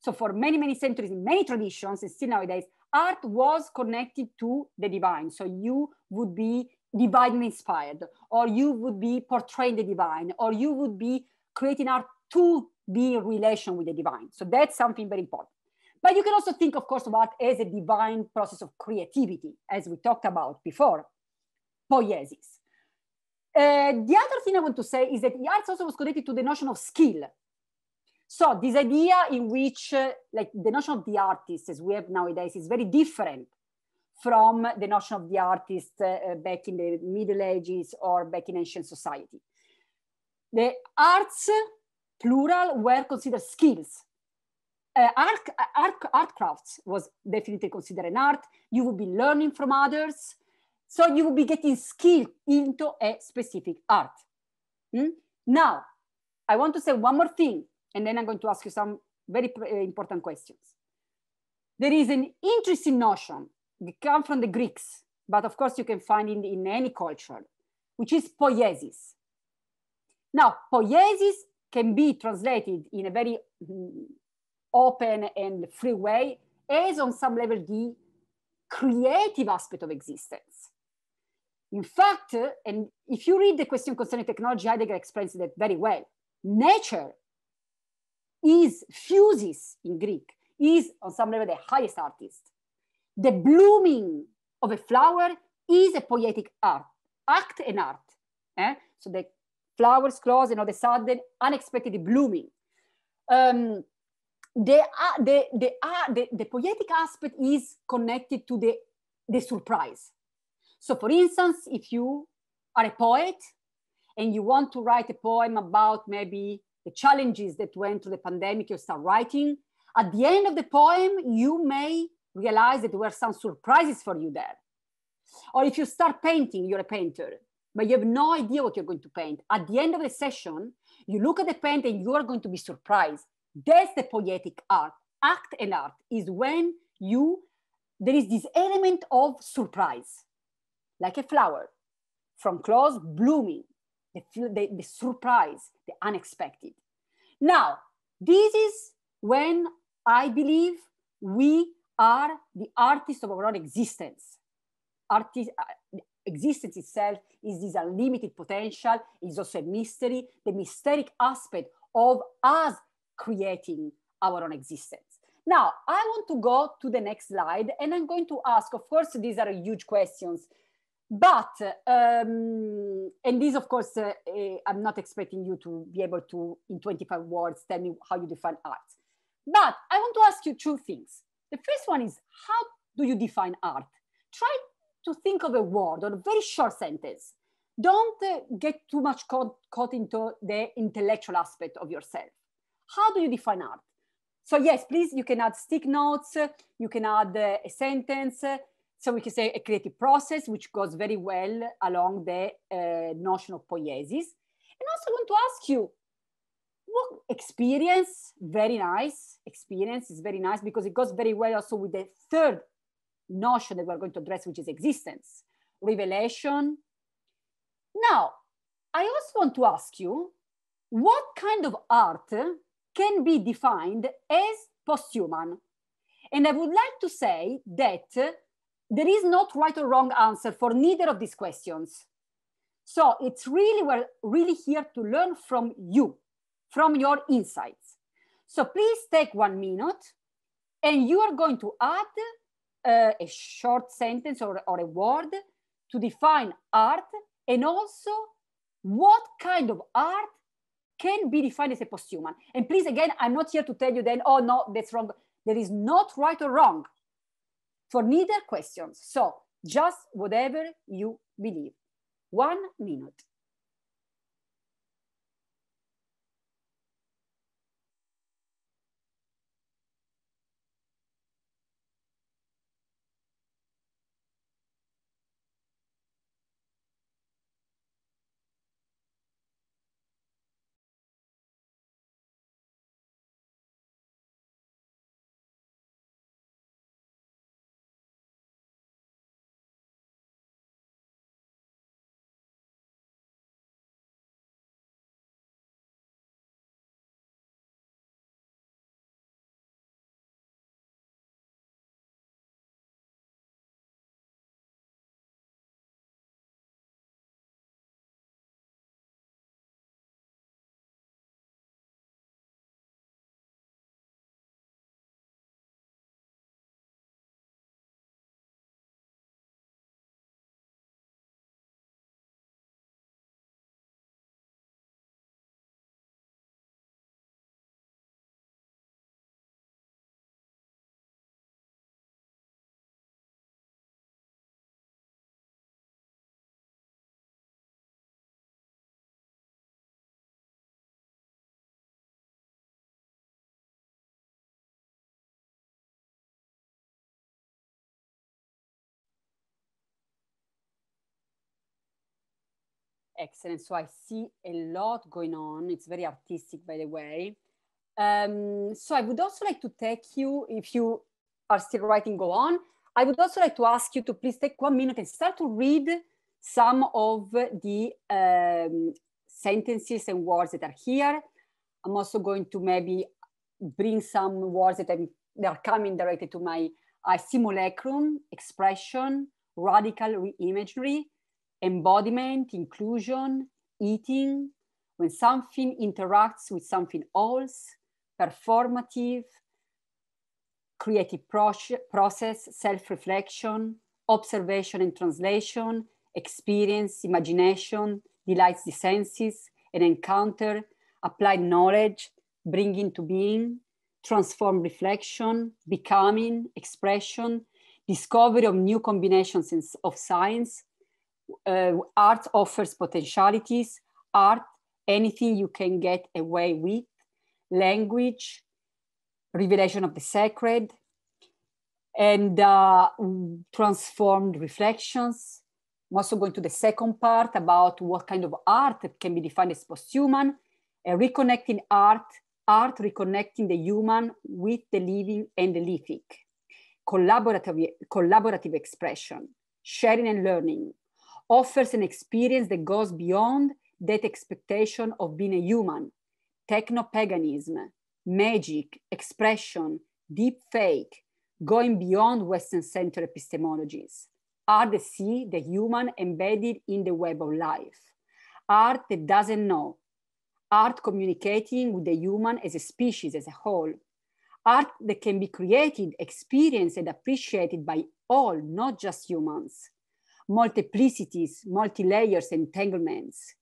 So for many, many centuries, in many traditions, and still nowadays, art was connected to the divine. So you would be divinely inspired, or you would be portraying the divine, or you would be creating art to be in relation with the divine. So that's something very important. But you can also think, of course, of art as a divine process of creativity, as we talked about before, poiesis. Uh, the other thing I want to say is that the arts also was connected to the notion of skill. So this idea in which uh, like the notion of the artist as we have nowadays is very different from the notion of the artist uh, uh back in the Middle Ages or back in ancient society. The arts, plural, were considered skills. Uh, art, art, art crafts was definitely considered an art. You would be learning from others. So you would be getting skilled into a specific art. Mm? Now, I want to say one more thing and then I'm going to ask you some very uh, important questions. There is an interesting notion that comes from the Greeks, but of course you can find it in any culture, which is poiesis. Now, poiesis can be translated in a very mm, open and free way as on some level the creative aspect of existence. In fact, and if you read the question concerning technology, Heidegger explains that very well. Nature is fuses in Greek, is on some level the highest artist. The blooming of a flower is a poetic art, act and art. Eh? So the flowers close and all of a sudden unexpectedly blooming. Um, the, uh, the, the, uh, the, the poetic aspect is connected to the, the surprise. So for instance, if you are a poet and you want to write a poem about maybe the challenges that went through the pandemic, you start writing. At the end of the poem, you may realize that there were some surprises for you there. Or if you start painting, you're a painter, but you have no idea what you're going to paint. At the end of the session, you look at the paint and you are going to be surprised. That's the poetic art. Act and art is when you, there is this element of surprise, like a flower from close blooming the, the, the surprise, the unexpected. Now, this is when I believe we are the artists of our own existence. Artist, uh, existence itself is this unlimited potential, is also a mystery, the mysteric aspect of us creating our own existence. Now, I want to go to the next slide and I'm going to ask, of course, these are huge questions but um, and this of course uh, eh, i'm not expecting you to be able to in 25 words tell me how you define art but i want to ask you two things the first one is how do you define art try to think of a word or a very short sentence don't uh, get too much caught, caught into the intellectual aspect of yourself how do you define art so yes please you can add stick notes you can add uh, a sentence so we can say a creative process, which goes very well along the uh, notion of poiesis. And also want to ask you, what experience, very nice, experience is very nice because it goes very well also with the third notion that we're going to address, which is existence, revelation. Now, I also want to ask you, what kind of art can be defined as post-human? And I would like to say that there is not right or wrong answer for neither of these questions. So it's really, we're really here to learn from you, from your insights. So please take one minute and you are going to add uh, a short sentence or, or a word to define art and also what kind of art can be defined as a posthuman. And please, again, I'm not here to tell you then, oh no, that's wrong. There is not right or wrong for neither questions. So just whatever you believe. One minute. excellent. So I see a lot going on. It's very artistic, by the way. Um, so I would also like to take you, if you are still writing, go on. I would also like to ask you to please take one minute and start to read some of the um, sentences and words that are here. I'm also going to maybe bring some words that, I'm, that are coming directly to my uh, simulacrum, expression, radical reimagery, embodiment, inclusion, eating, when something interacts with something else, performative, creative process, self reflection, observation and translation, experience, imagination, delights the senses, an encounter, applied knowledge, bringing to being, transform reflection, becoming, expression, discovery of new combinations of science, uh, art offers potentialities, art, anything you can get away with, language, revelation of the sacred, and uh, transformed reflections. I'm also going to the second part about what kind of art can be defined as post-human, uh, reconnecting art, art reconnecting the human with the living and the living, collaborative, collaborative expression, sharing and learning, offers an experience that goes beyond that expectation of being a human. Techno paganism, magic, expression, deep fake, going beyond Western centered epistemologies. Art that see the human embedded in the web of life. Art that doesn't know. Art communicating with the human as a species as a whole. Art that can be created, experienced, and appreciated by all, not just humans multiplicities, multi-layers, entanglements.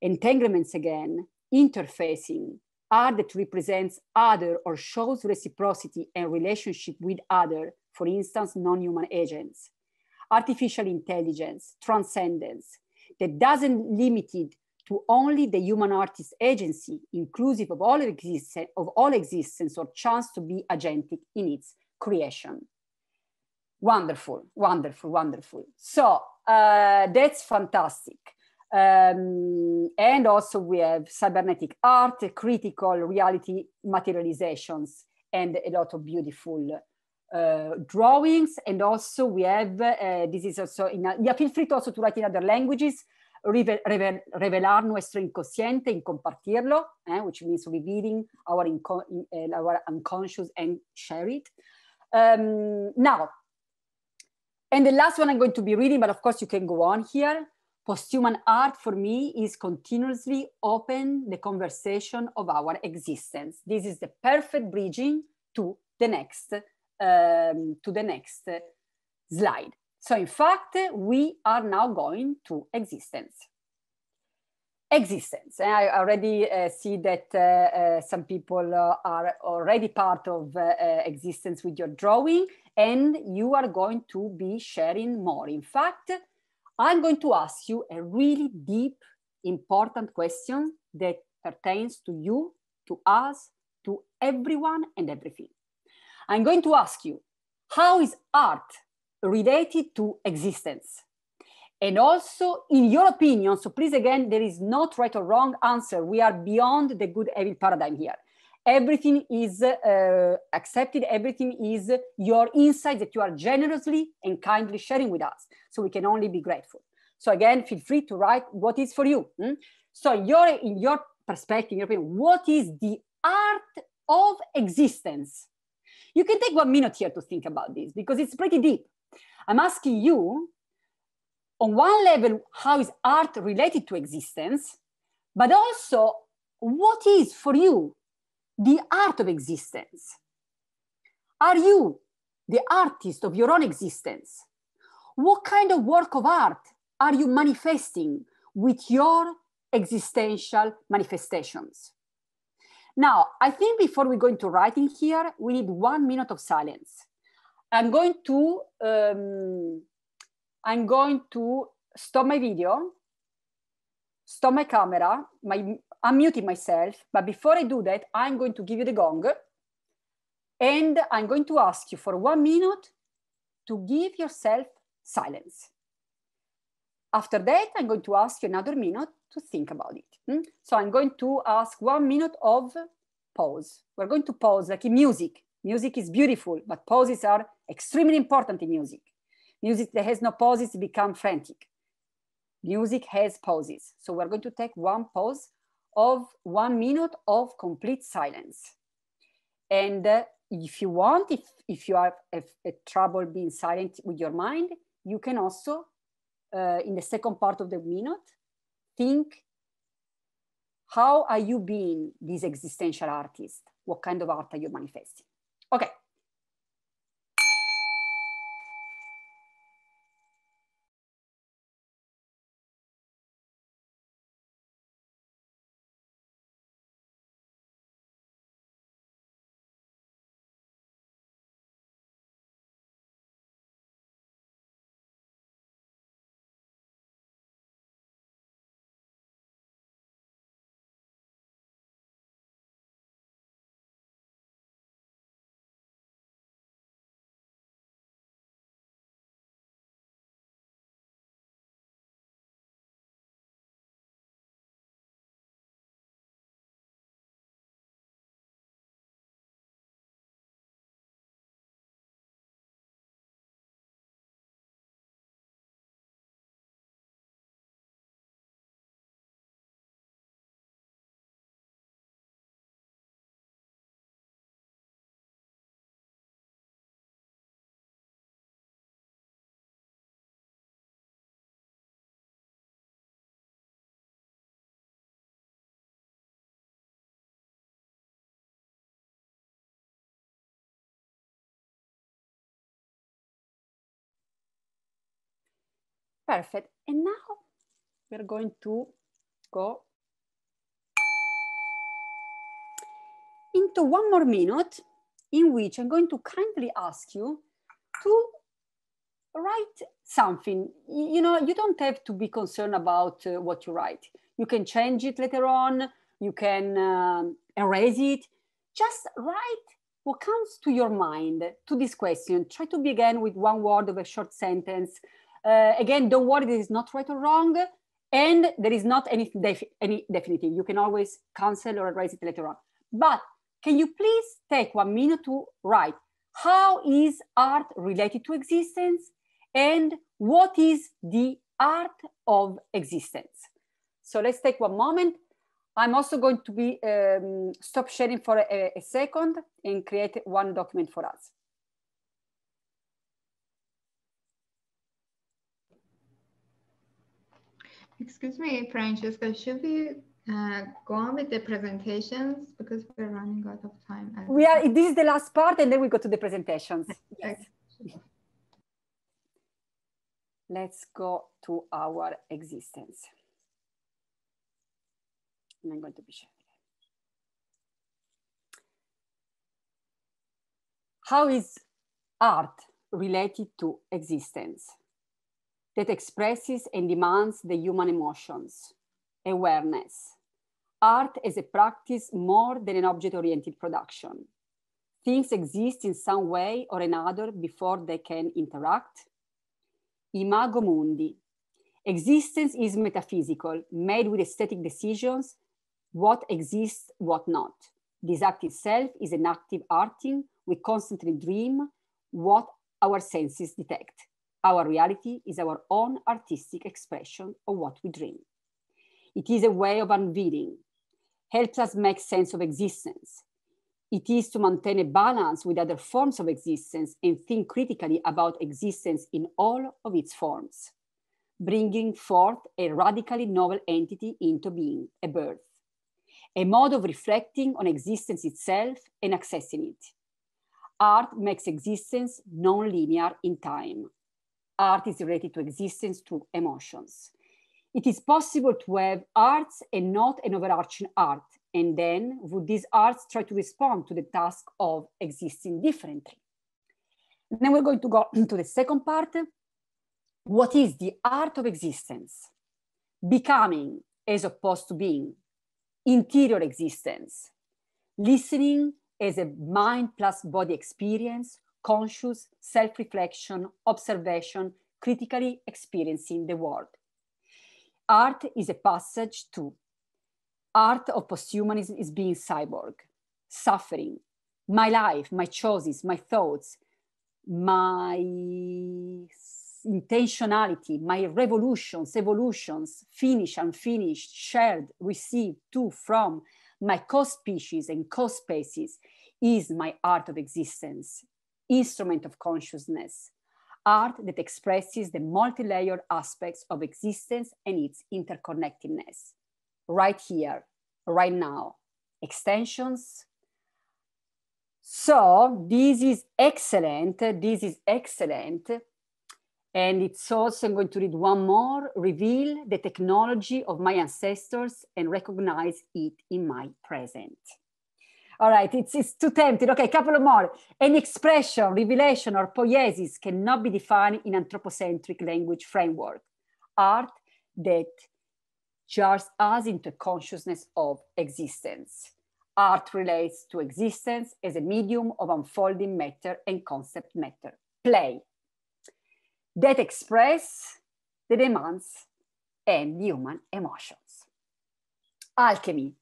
Entanglements again, interfacing, are that represents other or shows reciprocity and relationship with other, for instance, non-human agents. Artificial intelligence, transcendence, that doesn't limited to only the human artist agency, inclusive of all, existen- of all existence or chance to be agentic in its creation. Wonderful, wonderful, wonderful. So uh, that's fantastic. Um, and also we have cybernetic art, critical reality materializations, and a lot of beautiful uh, drawings. And also we have, uh, this is also in, a, yeah, feel free to also to write in other languages, revel, revel, revelar nuestro inconsciente in compartirlo, eh, which means revealing our, inco- uh, our unconscious and share it. Um, now, and the last one I'm going to be reading, but of course you can go on here. Posthuman art for me is continuously open the conversation of our existence. This is the perfect bridging to the next, um, to the next slide. So in fact, we are now going to existence. Existence. And I already uh, see that uh, uh, some people uh, are already part of uh, uh, existence with your drawing and you are going to be sharing more. In fact, I'm going to ask you a really deep, important question that pertains to you, to us, to everyone and everything. I'm going to ask you, how is art related to existence? And also, in your opinion, so please again, there is not right or wrong answer. We are beyond the good evil paradigm here everything is uh, accepted everything is your insight that you are generously and kindly sharing with us so we can only be grateful so again feel free to write what is for you hmm? so your in your perspective in your opinion what is the art of existence you can take one minute here to think about this because it's pretty deep i'm asking you on one level how is art related to existence but also what is for you the art of existence? Are you the artist of your own existence? What kind of work of art are you manifesting with your existential manifestations? Now, I think before we go into writing here, we need one minute of silence. I'm going to um, I'm going to stop my video, stop my camera, my unmuted myself, but before I do that, I'm going to give you the gong and I'm going to ask you for one minute to give yourself silence. After that, I'm going to ask you another minute to think about it. Hmm? So I'm going to ask one minute of pause. We're going to pause like in music. Music is beautiful, but pauses are extremely important in music. Music that has no pauses become frantic. Music has pauses. So we're going to take one pause of one minute of complete silence. And uh, if you want, if, if you have a, a, trouble being silent with your mind, you can also, uh, in the second part of the minute, think how are you being this existential artist? What kind of art are you manifesting? Okay. Perfect. And now we're going to go into one more minute in which I'm going to kindly ask you to write something. You know, you don't have to be concerned about uh, what you write. You can change it later on. You can um, erase it. Just write what comes to your mind to this question. Try to begin with one word of a short sentence. Uh, again, don't worry, this is not right or wrong. And there is not any, any definitive. You can always cancel or erase it later on. But can you please take one minute to write how is art related to existence and what is the art of existence? So let's take one moment. I'm also going to be um, stop sharing for a, a second and create one document for us. Excuse me, Francesca, should we uh, go on with the presentations because we're running out of time. We are, this is the last part and then we go to the presentations. Yes. Okay. Let's go to our existence. And I'm going to be sharing. How is art related to existence? that expresses and demands the human emotions, awareness, art as a practice more than an object-oriented production. Things exist in some way or another before they can interact. Imago mundi. Existence is metaphysical, made with aesthetic decisions, what exists, what not. This act itself is an active arting, we constantly dream what our senses detect. Our reality is our own artistic expression of what we dream. It is a way of unveiling, helps us make sense of existence. It is to maintain a balance with other forms of existence and think critically about existence in all of its forms, bringing forth a radically novel entity into being, a birth, a mode of reflecting on existence itself and accessing it. Art makes existence non linear in time art is related to existence through emotions. It is possible to have arts and not an overarching art, and then would these arts try to respond to the task of existing differently? And then we're going to go into the second part. What is the art of existence? Becoming as opposed to being, interior existence, listening as a mind plus body experience, conscious self-reflection, observation, critically experiencing the world. Art is a passage to art of posthumanism is being cyborg, suffering, my life, my choices, my thoughts, my intentionality, my revolutions, evolutions, finished, unfinished, shared, received, to, from, my co-species and co-spaces is my art of existence, instrument of consciousness, art that expresses the multi-layered aspects of existence and its interconnectedness, right here, right now, extensions. So this is excellent, this is excellent. And it's also, I'm going to read one more, reveal the technology of my ancestors and recognize it in my present. All right, it's, it's too tempting. Okay, a couple of more. Any expression, revelation, or poiesis cannot be defined in anthropocentric language framework. Art that jars us into consciousness of existence. Art relates to existence as a medium of unfolding matter and concept matter. Play. That express the demands and human emotions. Alchemy.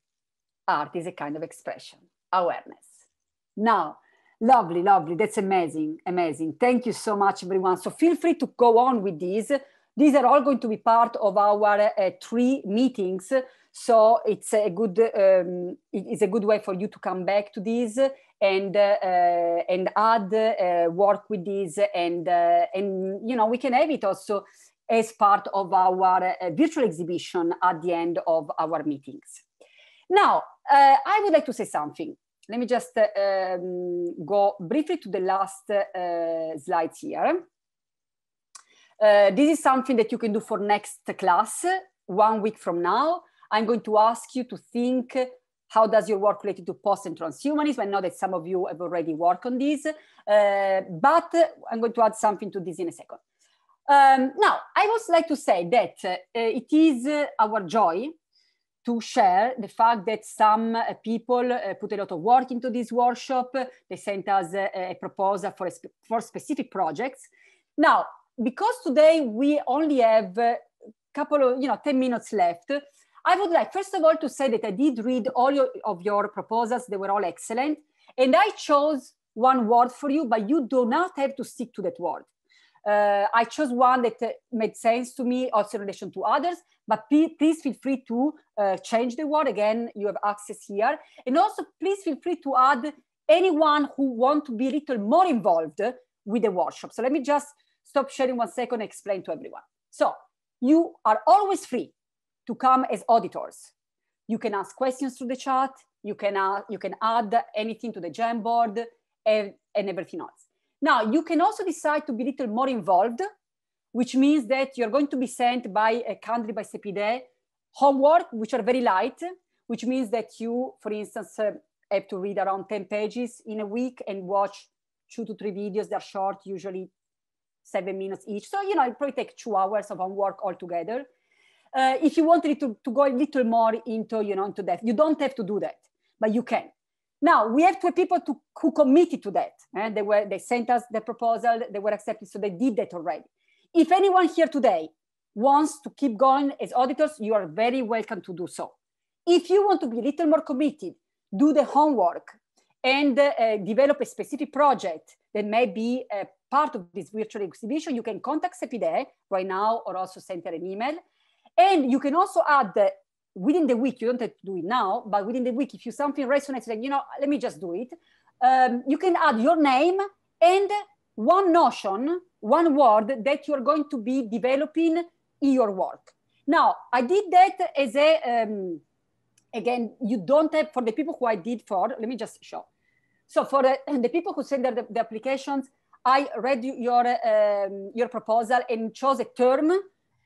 Art is a kind of expression awareness. Now, lovely, lovely. That's amazing, amazing. Thank you so much, everyone. So feel free to go on with these. These are all going to be part of our uh, three meetings. So it's a good, um, it's a good way for you to come back to these and uh, uh and add uh, work with these and uh, and you know we can have it also as part of our virtual exhibition at the end of our meetings. Now, I would like to say something. Let me just um, go briefly to the last uh, slides here. Uh, this is something that you can do for next class, one week from now. I'm going to ask you to think how does your work related to post and transhumanism? I know that some of you have already worked on this, uh, but I'm going to add something to this in a second. Um, now, I would like to say that uh, it is uh, our joy to share the fact that some uh, people uh, put a lot of work into this workshop. They sent us a, a proposal for, a for specific projects. Now, because today we only have a couple of, you know, 10 minutes left, I would like, first of all, to say that I did read all your, of your proposals. They were all excellent. And I chose one word for you, but you do not have to stick to that word. Uh, I chose one that uh, made sense to me also in relation to others, but please feel free to uh, change the word. Again, you have access here. And also please feel free to add anyone who want to be a little more involved with the workshop. So let me just stop sharing one second and explain to everyone. So you are always free to come as auditors. You can ask questions through the chat. You can, add, uh, you can add anything to the Jamboard and, and everything else. Now, you can also decide to be a little more involved which means that you're going to be sent by a country by CPD homework, which are very light, which means that you, for instance, uh, have to read around 10 pages in a week and watch two to three videos. They're short, usually seven minutes each. So, you know, it probably take two hours of homework altogether. Uh, if you wanted to, to go a little more into, you know, into that, you don't have to do that, but you can. Now we have two people to, who committed to that, and eh? they were they sent us the proposal, they were accepted, so they did that already. If anyone here today wants to keep going as auditors, you are very welcome to do so. If you want to be a little more committed, do the homework and uh, develop a specific project that may be a uh, part of this virtual exhibition, you can contact CEPIDE right now or also send her an email. And you can also add uh, within the week, you don't have to do it now, but within the week, if you something resonates, like, you know, let me just do it, um, you can add your name and one notion one word that you're going to be developing in your work. Now, I did that as a, um, again, you don't have, for the people who I did for, let me just show. So for the people who send the, the applications, I read your, um, your proposal and chose a term.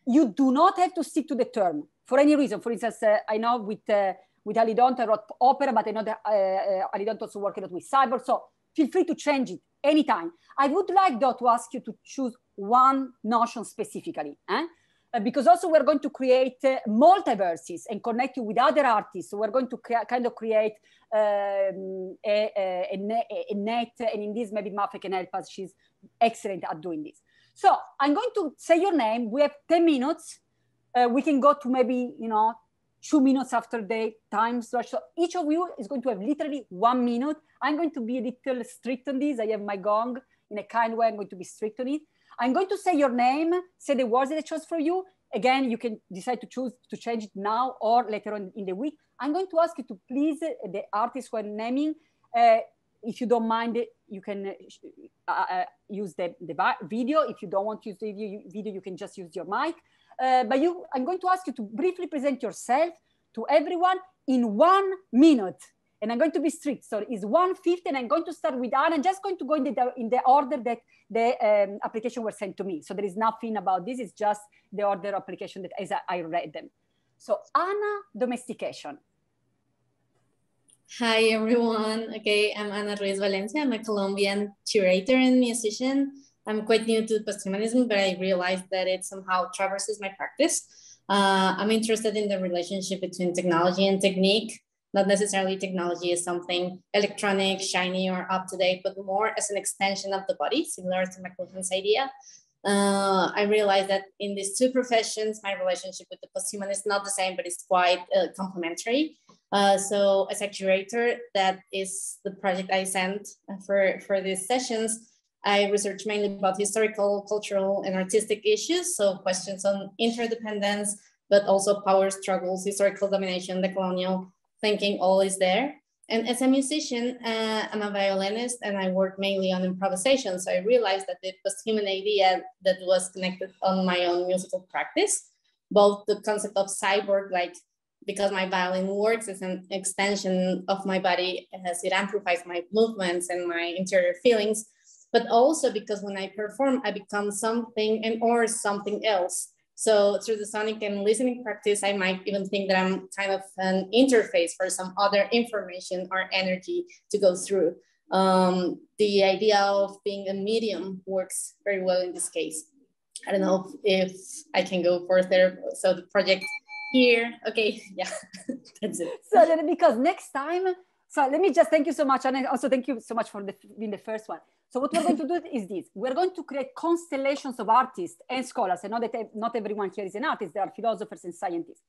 You do not have to stick to the term for any reason. For instance, uh, I know with, uh, with Alidont, I wrote opera, but I know that uh, uh Alidonto also worked with cyber. So Feel free to change it anytime. I would like though to ask you to choose one notion specifically. Eh? Uh, because also we're going to create uh, multiverses and connect you with other artists. So we're going to kind of create um, a, a, a, net, a, net, and in this maybe Mafia can help us. She's excellent at doing this. So I'm going to say your name. We have 10 minutes. Uh, we can go to maybe, you know, two minutes after the time slash. So each of you is going to have literally one minute. I'm going to be a little strict on this. I have my gong in a kind way. I'm going to be strict on it. I'm going to say your name, say the words that I chose for you. Again, you can decide to choose to change it now or later on in the week. I'm going to ask you to please uh, the artist who I'm naming. Uh, if you don't mind, you can uh, uh, uh use the, the video. If you don't want to use the video, you, video, you can just use your mic. Uh, but you, I'm going to ask you to briefly present yourself to everyone in one minute. And I'm going to be strict. So it's 150, and I'm going to start with Anna. I'm just going to go in the, in the order that the um, application was sent to me. So there is nothing about this. It's just the order of application that as I read them. So Anna, domestication. Hi, everyone. Okay, I'm Ana Ruiz Valencia. I'm a Colombian curator and musician. I'm quite new to Posthumanism, but I realized that it somehow traverses my practice. Uh, I'm interested in the relationship between technology and technique, not necessarily technology is something electronic, shiny, or up to date, but more as an extension of the body, similar to McLuhan's idea. Uh, I realized that in these two professions, my relationship with the posthuman is not the same, but it's quite uh, complementary. Uh, so as a curator, that is the project I sent for, for these sessions. I research mainly about historical, cultural, and artistic issues. So questions on interdependence, but also power struggles, historical domination, the colonial thinking, all is there. And as a musician, uh, I'm a violinist and I work mainly on improvisation. So I realized that it was human idea that was connected on my own musical practice, both the concept of cyborg, like because my violin works as an extension of my body as it amplifies my movements and my interior feelings, but also because when I perform, I become something and or something else. So through the sonic and listening practice, I might even think that I'm kind of an interface for some other information or energy to go through. Um, the idea of being a medium works very well in this case. I don't know if I can go further. So the project here, okay, yeah, that's it. So then because next time, so let me just thank you so much. And also thank you so much for the, being the first one. So what we're going to do is this. We're going to create constellations of artists and scholars. I know that not everyone here is an artist. There are philosophers and scientists.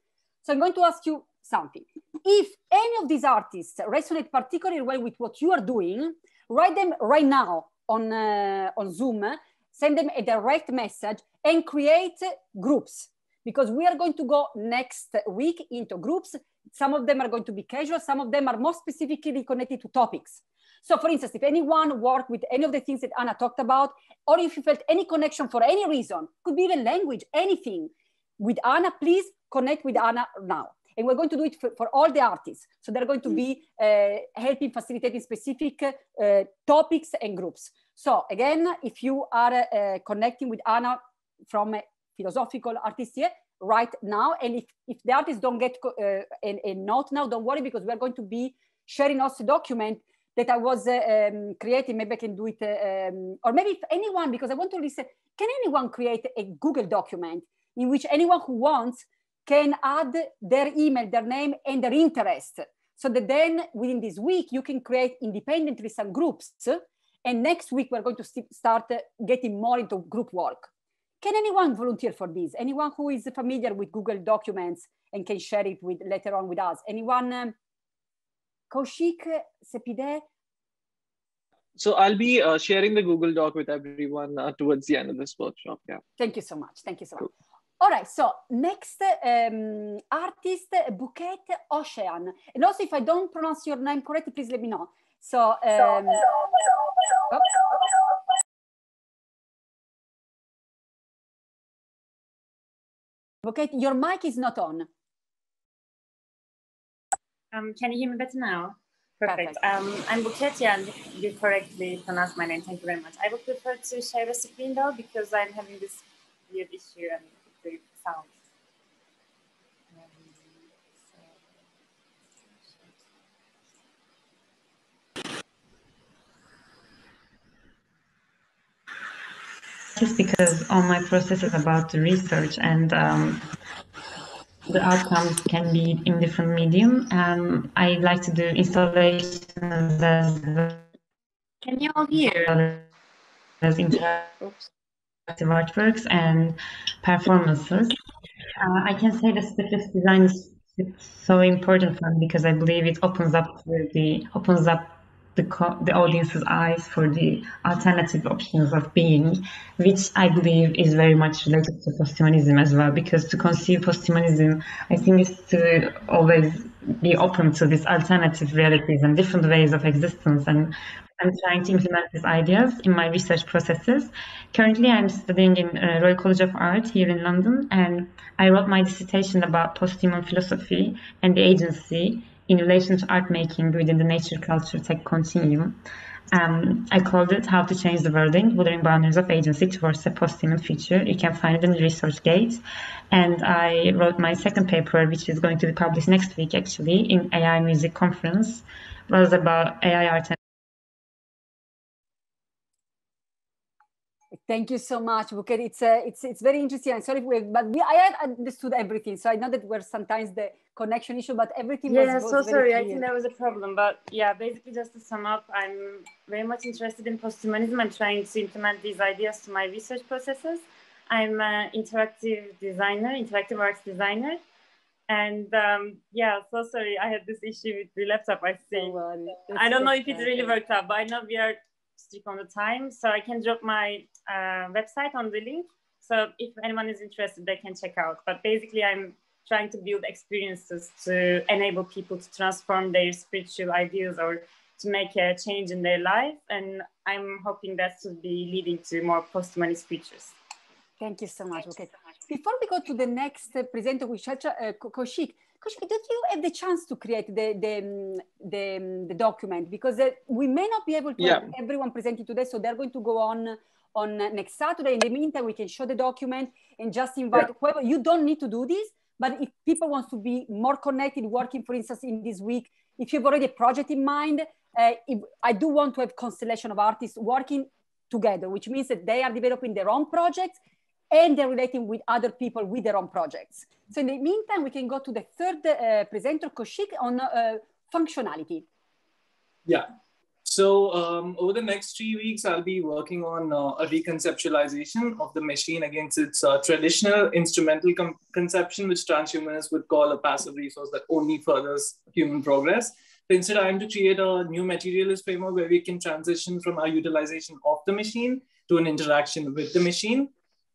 So I'm going to ask you something. If any of these artists resonate particularly well with what you are doing, write them right now on, uh, on Zoom, send them a direct message and create groups because we are going to go next week into groups. Some of them are going to be casual, some of them are more specifically connected to topics. So for instance, if anyone worked with any of the things that Anna talked about, or if you felt any connection for any reason, could be even language, anything, with Anna, please connect with Anna now. And we're going to do it for, for all the artists. So they're going to be uh, helping facilitating specific uh, topics and groups. So again, if you are uh, connecting with Anna from a philosophical artist here, right now. And if, if the artists don't get a, a note now, don't worry, because we're going to be sharing also document that I was uh, um, creating. Maybe I can do it, um, or maybe if anyone, because I want to listen, can anyone create a Google document in which anyone who wants can add their email, their name, and their interest? So that then within this week, you can create independently some groups. And next week, we're going to start uh, getting more into group work. Can anyone volunteer for this? Anyone who is familiar with Google Documents and can share it with later on with us? Anyone? Um, Kaushik Sepide. So I'll be uh, sharing the Google Doc with everyone uh, towards the end of this workshop. Yeah. Thank you so much. Thank you so much. Cool. All right, so next um, artist, Bouquet Ocean. And also, if I don't pronounce your name correctly, please let me know. So, um, oops. Bouquet, your mic is not on. Um, can you hear me better now? Perfect. Perfect. Um, I'm Buketya, and you correctly pronounced my name. Thank you very much. I would prefer to share a screen though because I'm having this weird issue and the sound. Just because all my process is about research and um, the outcomes can be in different medium. Um, I like to do installations as can you all hear as interactive artworks and performances. Uh, I can say that surface design is so important for me because I believe it opens up the opens up the, the audience's eyes for the alternative options of being, which I believe is very much related to posthumanism as well. Because to conceive posthumanism, I think is to always be open to these alternative realities and different ways of existence. And I'm trying to implement these ideas in my research processes. Currently, I'm studying in uh, Royal College of Art here in London, and I wrote my dissertation about posthuman philosophy and the agency in relation to art making within the nature culture tech continuum. Um, I called it How to Change the Wording, in Boundaries of Agency Towards a Post-Human Future. You can find it in ResearchGate. And I wrote my second paper, which is going to be published next week, actually, in AI Music Conference, it was about AI art Thank you so much, Booker. It's uh, it's it's very interesting. I'm sorry, we, but we, I had understood everything, so I know that we're sometimes the connection issue, but everything. Yeah, was, Yeah, so sorry. Clear. I think there was a problem, but yeah, basically, just to sum up, I'm very much interested in posthumanism. I'm trying to implement these ideas to my research processes. I'm an interactive designer, interactive arts designer, and um, yeah, so sorry, I had this issue with the laptop. I think oh, I don't know if it really worked out, but I know we are strict on the time, so I can drop my uh, website on the link. So if anyone is interested, they can check out. But basically, I'm trying to build experiences to enable people to transform their spiritual ideas or to make a change in their life. And I'm hoping that to be leading to more post money speeches. Thank you so much. okay. Before we go to the next uh, presenter, which uh, Koshik, Koshik, did you have the chance to create the the, um, the, um, the document? Because uh, we may not be able to yeah. have everyone presented today, so they're going to go on on next Saturday. In the meantime, we can show the document and just invite yeah. whoever. You don't need to do this, but if people want to be more connected, working, for instance, in this week, if you've already a project in mind, uh, if, I do want to have constellation of artists working together, which means that they are developing their own projects and they're relating with other people with their own projects. So in the meantime, we can go to the third uh, presenter, Koshik, on uh, functionality. Yeah, so um, over the next three weeks, I'll be working on uh, a reconceptualization of the machine against its uh, traditional instrumental com- conception, which transhumanists would call a passive resource that only furthers human progress. So instead, I am to create a new materialist framework where we can transition from our utilization of the machine to an interaction with the machine.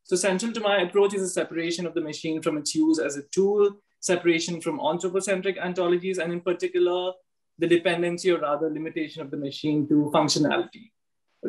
So central to my approach is a separation of the machine from its use as a tool, separation from anthropocentric ontologies, and in particular, the dependency or rather limitation of the machine to functionality.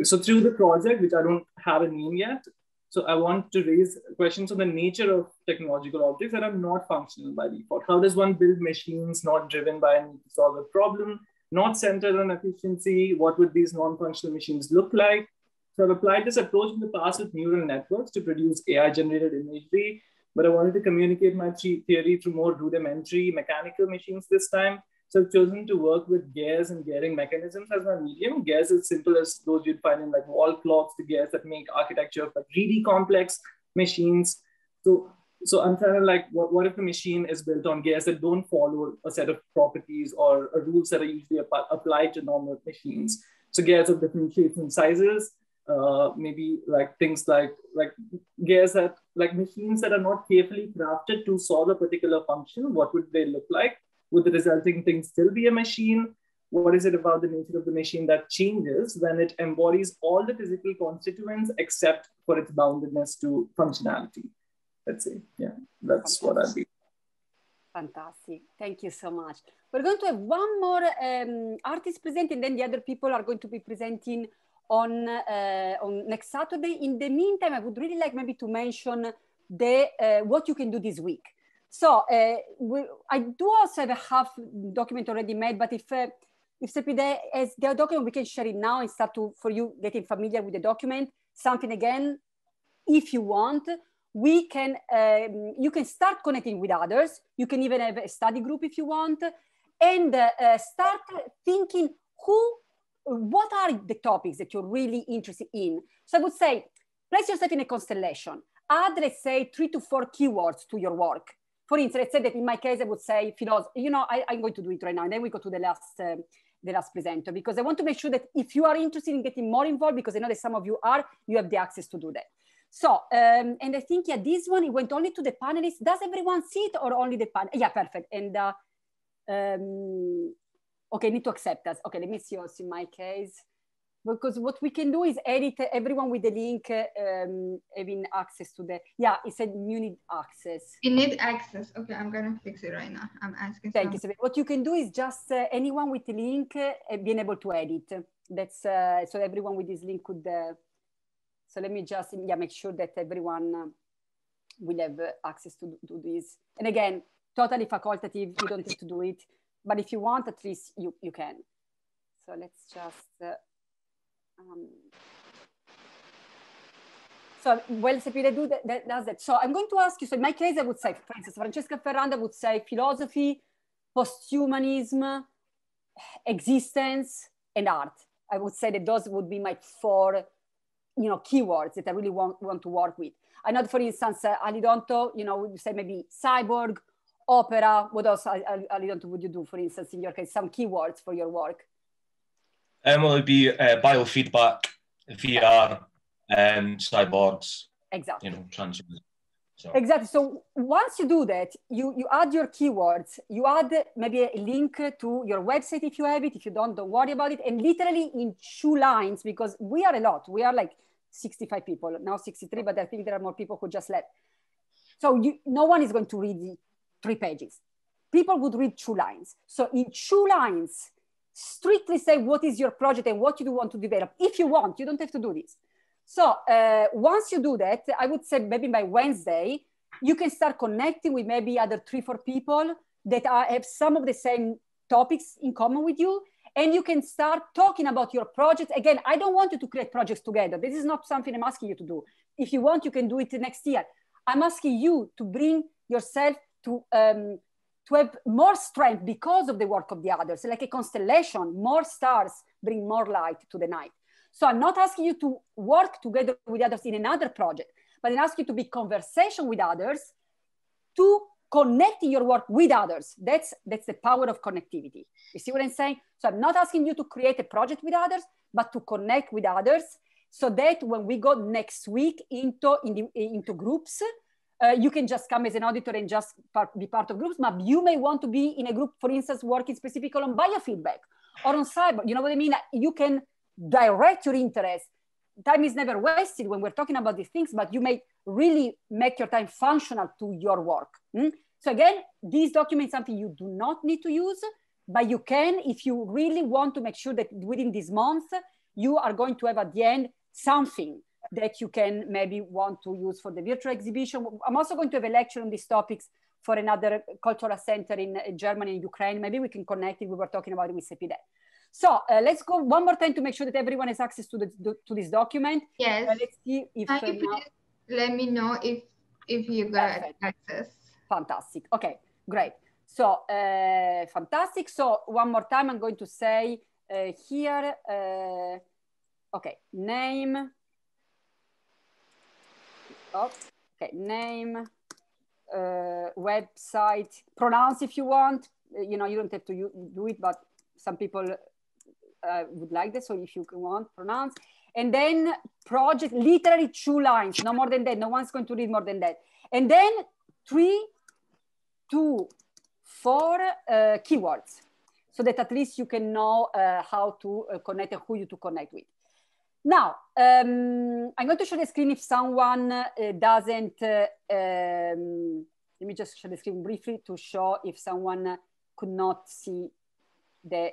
So through the project, which I don't have a name yet, so I want to raise questions on the nature of technological objects that are not functional by default. How does one build machines not driven by a solve a problem, not centered on efficiency? What would these non-functional machines look like? So I've applied this approach in the past with neural networks to produce AI-generated imagery, but I wanted to communicate my theory through more rudimentary mechanical machines this time so I've chosen to work with gears and gearing mechanisms as my medium. Gears is simple as those you'd find in like wall clocks, the gears that make architecture like really complex machines. So so I'm trying to like, what, what if the machine is built on gears that don't follow a set of properties or rules that are usually applied to normal machines? So gears of different shapes and sizes, uh, maybe like things like like gears that like machines that are not carefully crafted to solve a particular function. What would they look like? Would the resulting thing still be a machine? What is it about the nature of the machine that changes when it embodies all the physical constituents except for its boundedness to functionality? Let's say, yeah, that's what I'd be. Fantastic. Thank you so much. We're going to have one more um, artist presenting, then the other people are going to be presenting on, uh, on next Saturday. In the meantime, I would really like maybe to mention the uh, what you can do this week so uh, we, I do also have a half document already made, but if uh, if CPD has the document, we can share it now and start to for you getting familiar with the document. Something again, if you want, we can um, you can start connecting with others. You can even have a study group if you want, and uh, start thinking who, what are the topics that you're really interested in. So I would say place yourself in a constellation. Add let's say three to four keywords to your work for instance, I said that in my case, I would say philosophy, you know, I, am going to do it right now. And then we go to the last, uh, the last presenter because I want to make sure that if you are interested in getting more involved, because I know that some of you are, you have the access to do that. So, um, and I think, yeah, this one, it went only to the panelists. Does everyone see it or only the panel? Yeah, perfect. And, uh, um, okay, need to accept us. Okay, let me see also in my case because what we can do is edit everyone with the link um, having access to the yeah it said you need access you need access okay i'm gonna fix it right now i'm asking thank some. you what you can do is just uh, anyone with the link uh, being able to edit that's uh, so everyone with this link could uh, so let me just yeah make sure that everyone uh, will have uh, access to, to this and again totally facultative you don't need to do it but if you want at least you you can so let's just um, so well Sepiredu that, that does that. So I'm going to ask you, so in my case, I would say, for instance, Francesca Ferranda would say philosophy, posthumanism, existence, and art. I would say that those would be my four, you know, keywords that I really want, want to work with. I know, for instance, uh, Alidonto, you know, would say maybe cyborg, opera, what else, Alidonto, would you do, for instance, in your case, some keywords for your work? Um, well, it would be uh, biofeedback, VR, um, cyborgs. Exactly. You know, transhumanism. So. Exactly. So once you do that, you, you add your keywords, you add maybe a link to your website if you have it. If you don't, don't worry about it. And literally in two lines, because we are a lot. We are like 65 people, now 63, but I think there are more people who just left. So you, no one is going to read three pages. People would read two lines. So in two lines, strictly say what is your project and what you want to develop. If you want, you don't have to do this. So uh, once you do that, I would say maybe by Wednesday, you can start connecting with maybe other three, four people that are, have some of the same topics in common with you. And you can start talking about your project. Again, I don't want you to create projects together. This is not something I'm asking you to do. If you want, you can do it next year. I'm asking you to bring yourself to um, to have more strength because of the work of the others, like a constellation, more stars bring more light to the night. So I'm not asking you to work together with others in another project, but I ask you to be conversation with others, to connect your work with others. That's, that's the power of connectivity. You see what I'm saying? So I'm not asking you to create a project with others, but to connect with others so that when we go next week into, in the, into groups, uh, you can just come as an auditor and just be part of groups, but you may want to be in a group, for instance, working specifically on biofeedback or on cyber. You know what I mean? You can direct your interest. Time is never wasted when we're talking about these things, but you may really make your time functional to your work. Mm? So again, these documents something you do not need to use, but you can if you really want to make sure that within this month, you are going to have at the end something that you can maybe want to use for the virtual exhibition. I'm also going to have a lecture on these topics for another cultural center in Germany and Ukraine. Maybe we can connect it. We were talking about it with CPD. So uh, let's go one more time to make sure that everyone has access to, the, to this document. Yes. Uh, let's see if, uh, let me know if, if you got Perfect. access. Fantastic. Okay, great. So uh, fantastic. So one more time, I'm going to say uh, here, uh, okay, name, Oh, okay, name, uh, website, pronounce if you want. Uh, you know, you don't have to do it, but some people uh, would like this. So if you want, pronounce. And then project, literally two lines, no more than that. No one's going to read more than that. And then three, two, four uh, keywords so that at least you can know uh, how to uh, connect and who you to connect with. Now, um, I'm going to share the screen if someone uh, doesn't, uh, um, let me just share the screen briefly to show if someone could not see the,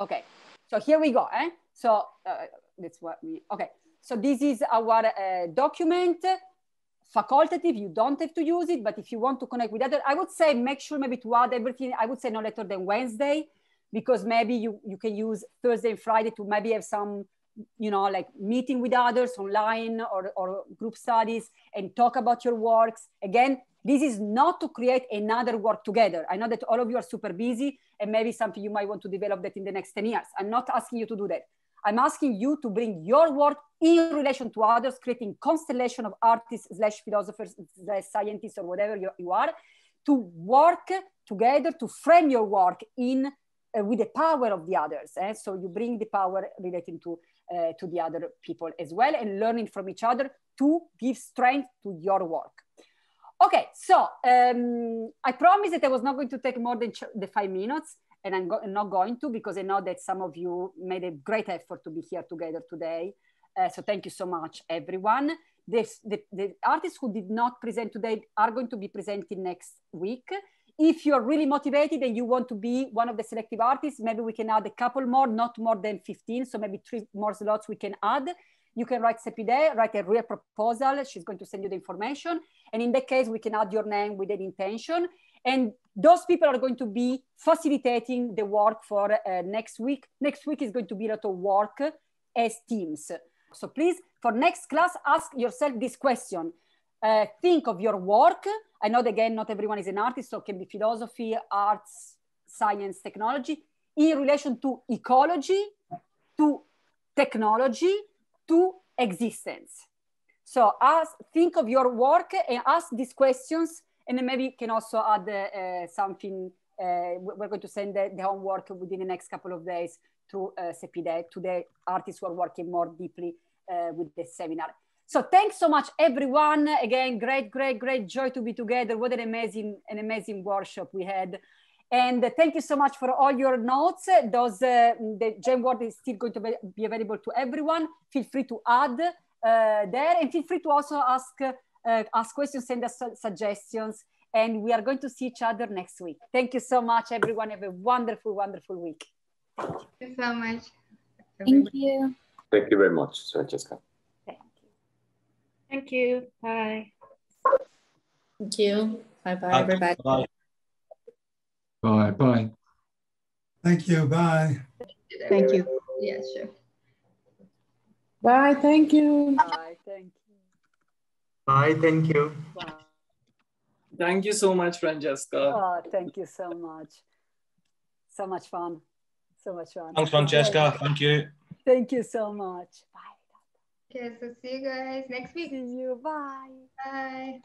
okay. So here we go, eh? So uh, that's what we, okay. So this is our uh, document, facultative, you don't have to use it, but if you want to connect with other, I would say make sure maybe to add everything, I would say no later than Wednesday, because maybe you, you can use Thursday and Friday to maybe have some you know, like meeting with others online or, or group studies and talk about your works. Again, this is not to create another work together. I know that all of you are super busy and maybe something you might want to develop that in the next 10 years. I'm not asking you to do that. I'm asking you to bring your work in relation to others, creating constellation of artists slash philosophers slash scientists or whatever you, you are to work together to frame your work in uh, with the power of the others. Eh? So you bring the power relating to, uh, to the other people as well and learning from each other to give strength to your work. Okay, so um, I promised that I was not going to take more than the five minutes and I'm, not going to because I know that some of you made a great effort to be here together today. Uh, so thank you so much, everyone. This, the, the artists who did not present today are going to be presenting next week if you're really motivated and you want to be one of the selective artists, maybe we can add a couple more, not more than 15. So maybe three more slots we can add. You can write Sepide, write a real proposal. She's going to send you the information. And in that case, we can add your name with an intention. And those people are going to be facilitating the work for uh, next week. Next week is going to be a lot of work as teams. So please, for next class, ask yourself this question. Eh, think of your work. I know, again, not everyone is an artist, so it can be philosophy, arts, science, technology, in relation to ecology, to technology, to existence. So ask, think of your work and ask these questions, and then maybe you can also add uh, something. Uh, we're going to send the, the, homework within the next couple of days to uh, CEPIDE, to the artists who are working more deeply uh, with the seminar. So thanks so much, everyone. Again, great, great, great joy to be together. What an amazing, an amazing workshop we had. And thank you so much for all your notes. Those, uh, the GemWord is still going to be available to everyone. Feel free to add uh, there and feel free to also ask, uh, ask questions send us suggestions. And we are going to see each other next week. Thank you so much, everyone. Have a wonderful, wonderful week. Thank you so much. Thank you. Thank you very much, Francesca. Thank you. Bye. Thank you. Bye bye, everybody. Bye. Bye. Bye. Thank you. Bye. Thank you. Yeah, sure. Bye. Thank you. Bye. Thank you. Bye. Thank you. Bye. Thank you so much, Francesca. Oh, thank you so much. So much fun. So much fun. Thanks, Francesca. Thank you. Thank you so much. Bye. Okay, so see you guys next week. See you. Bye. Bye.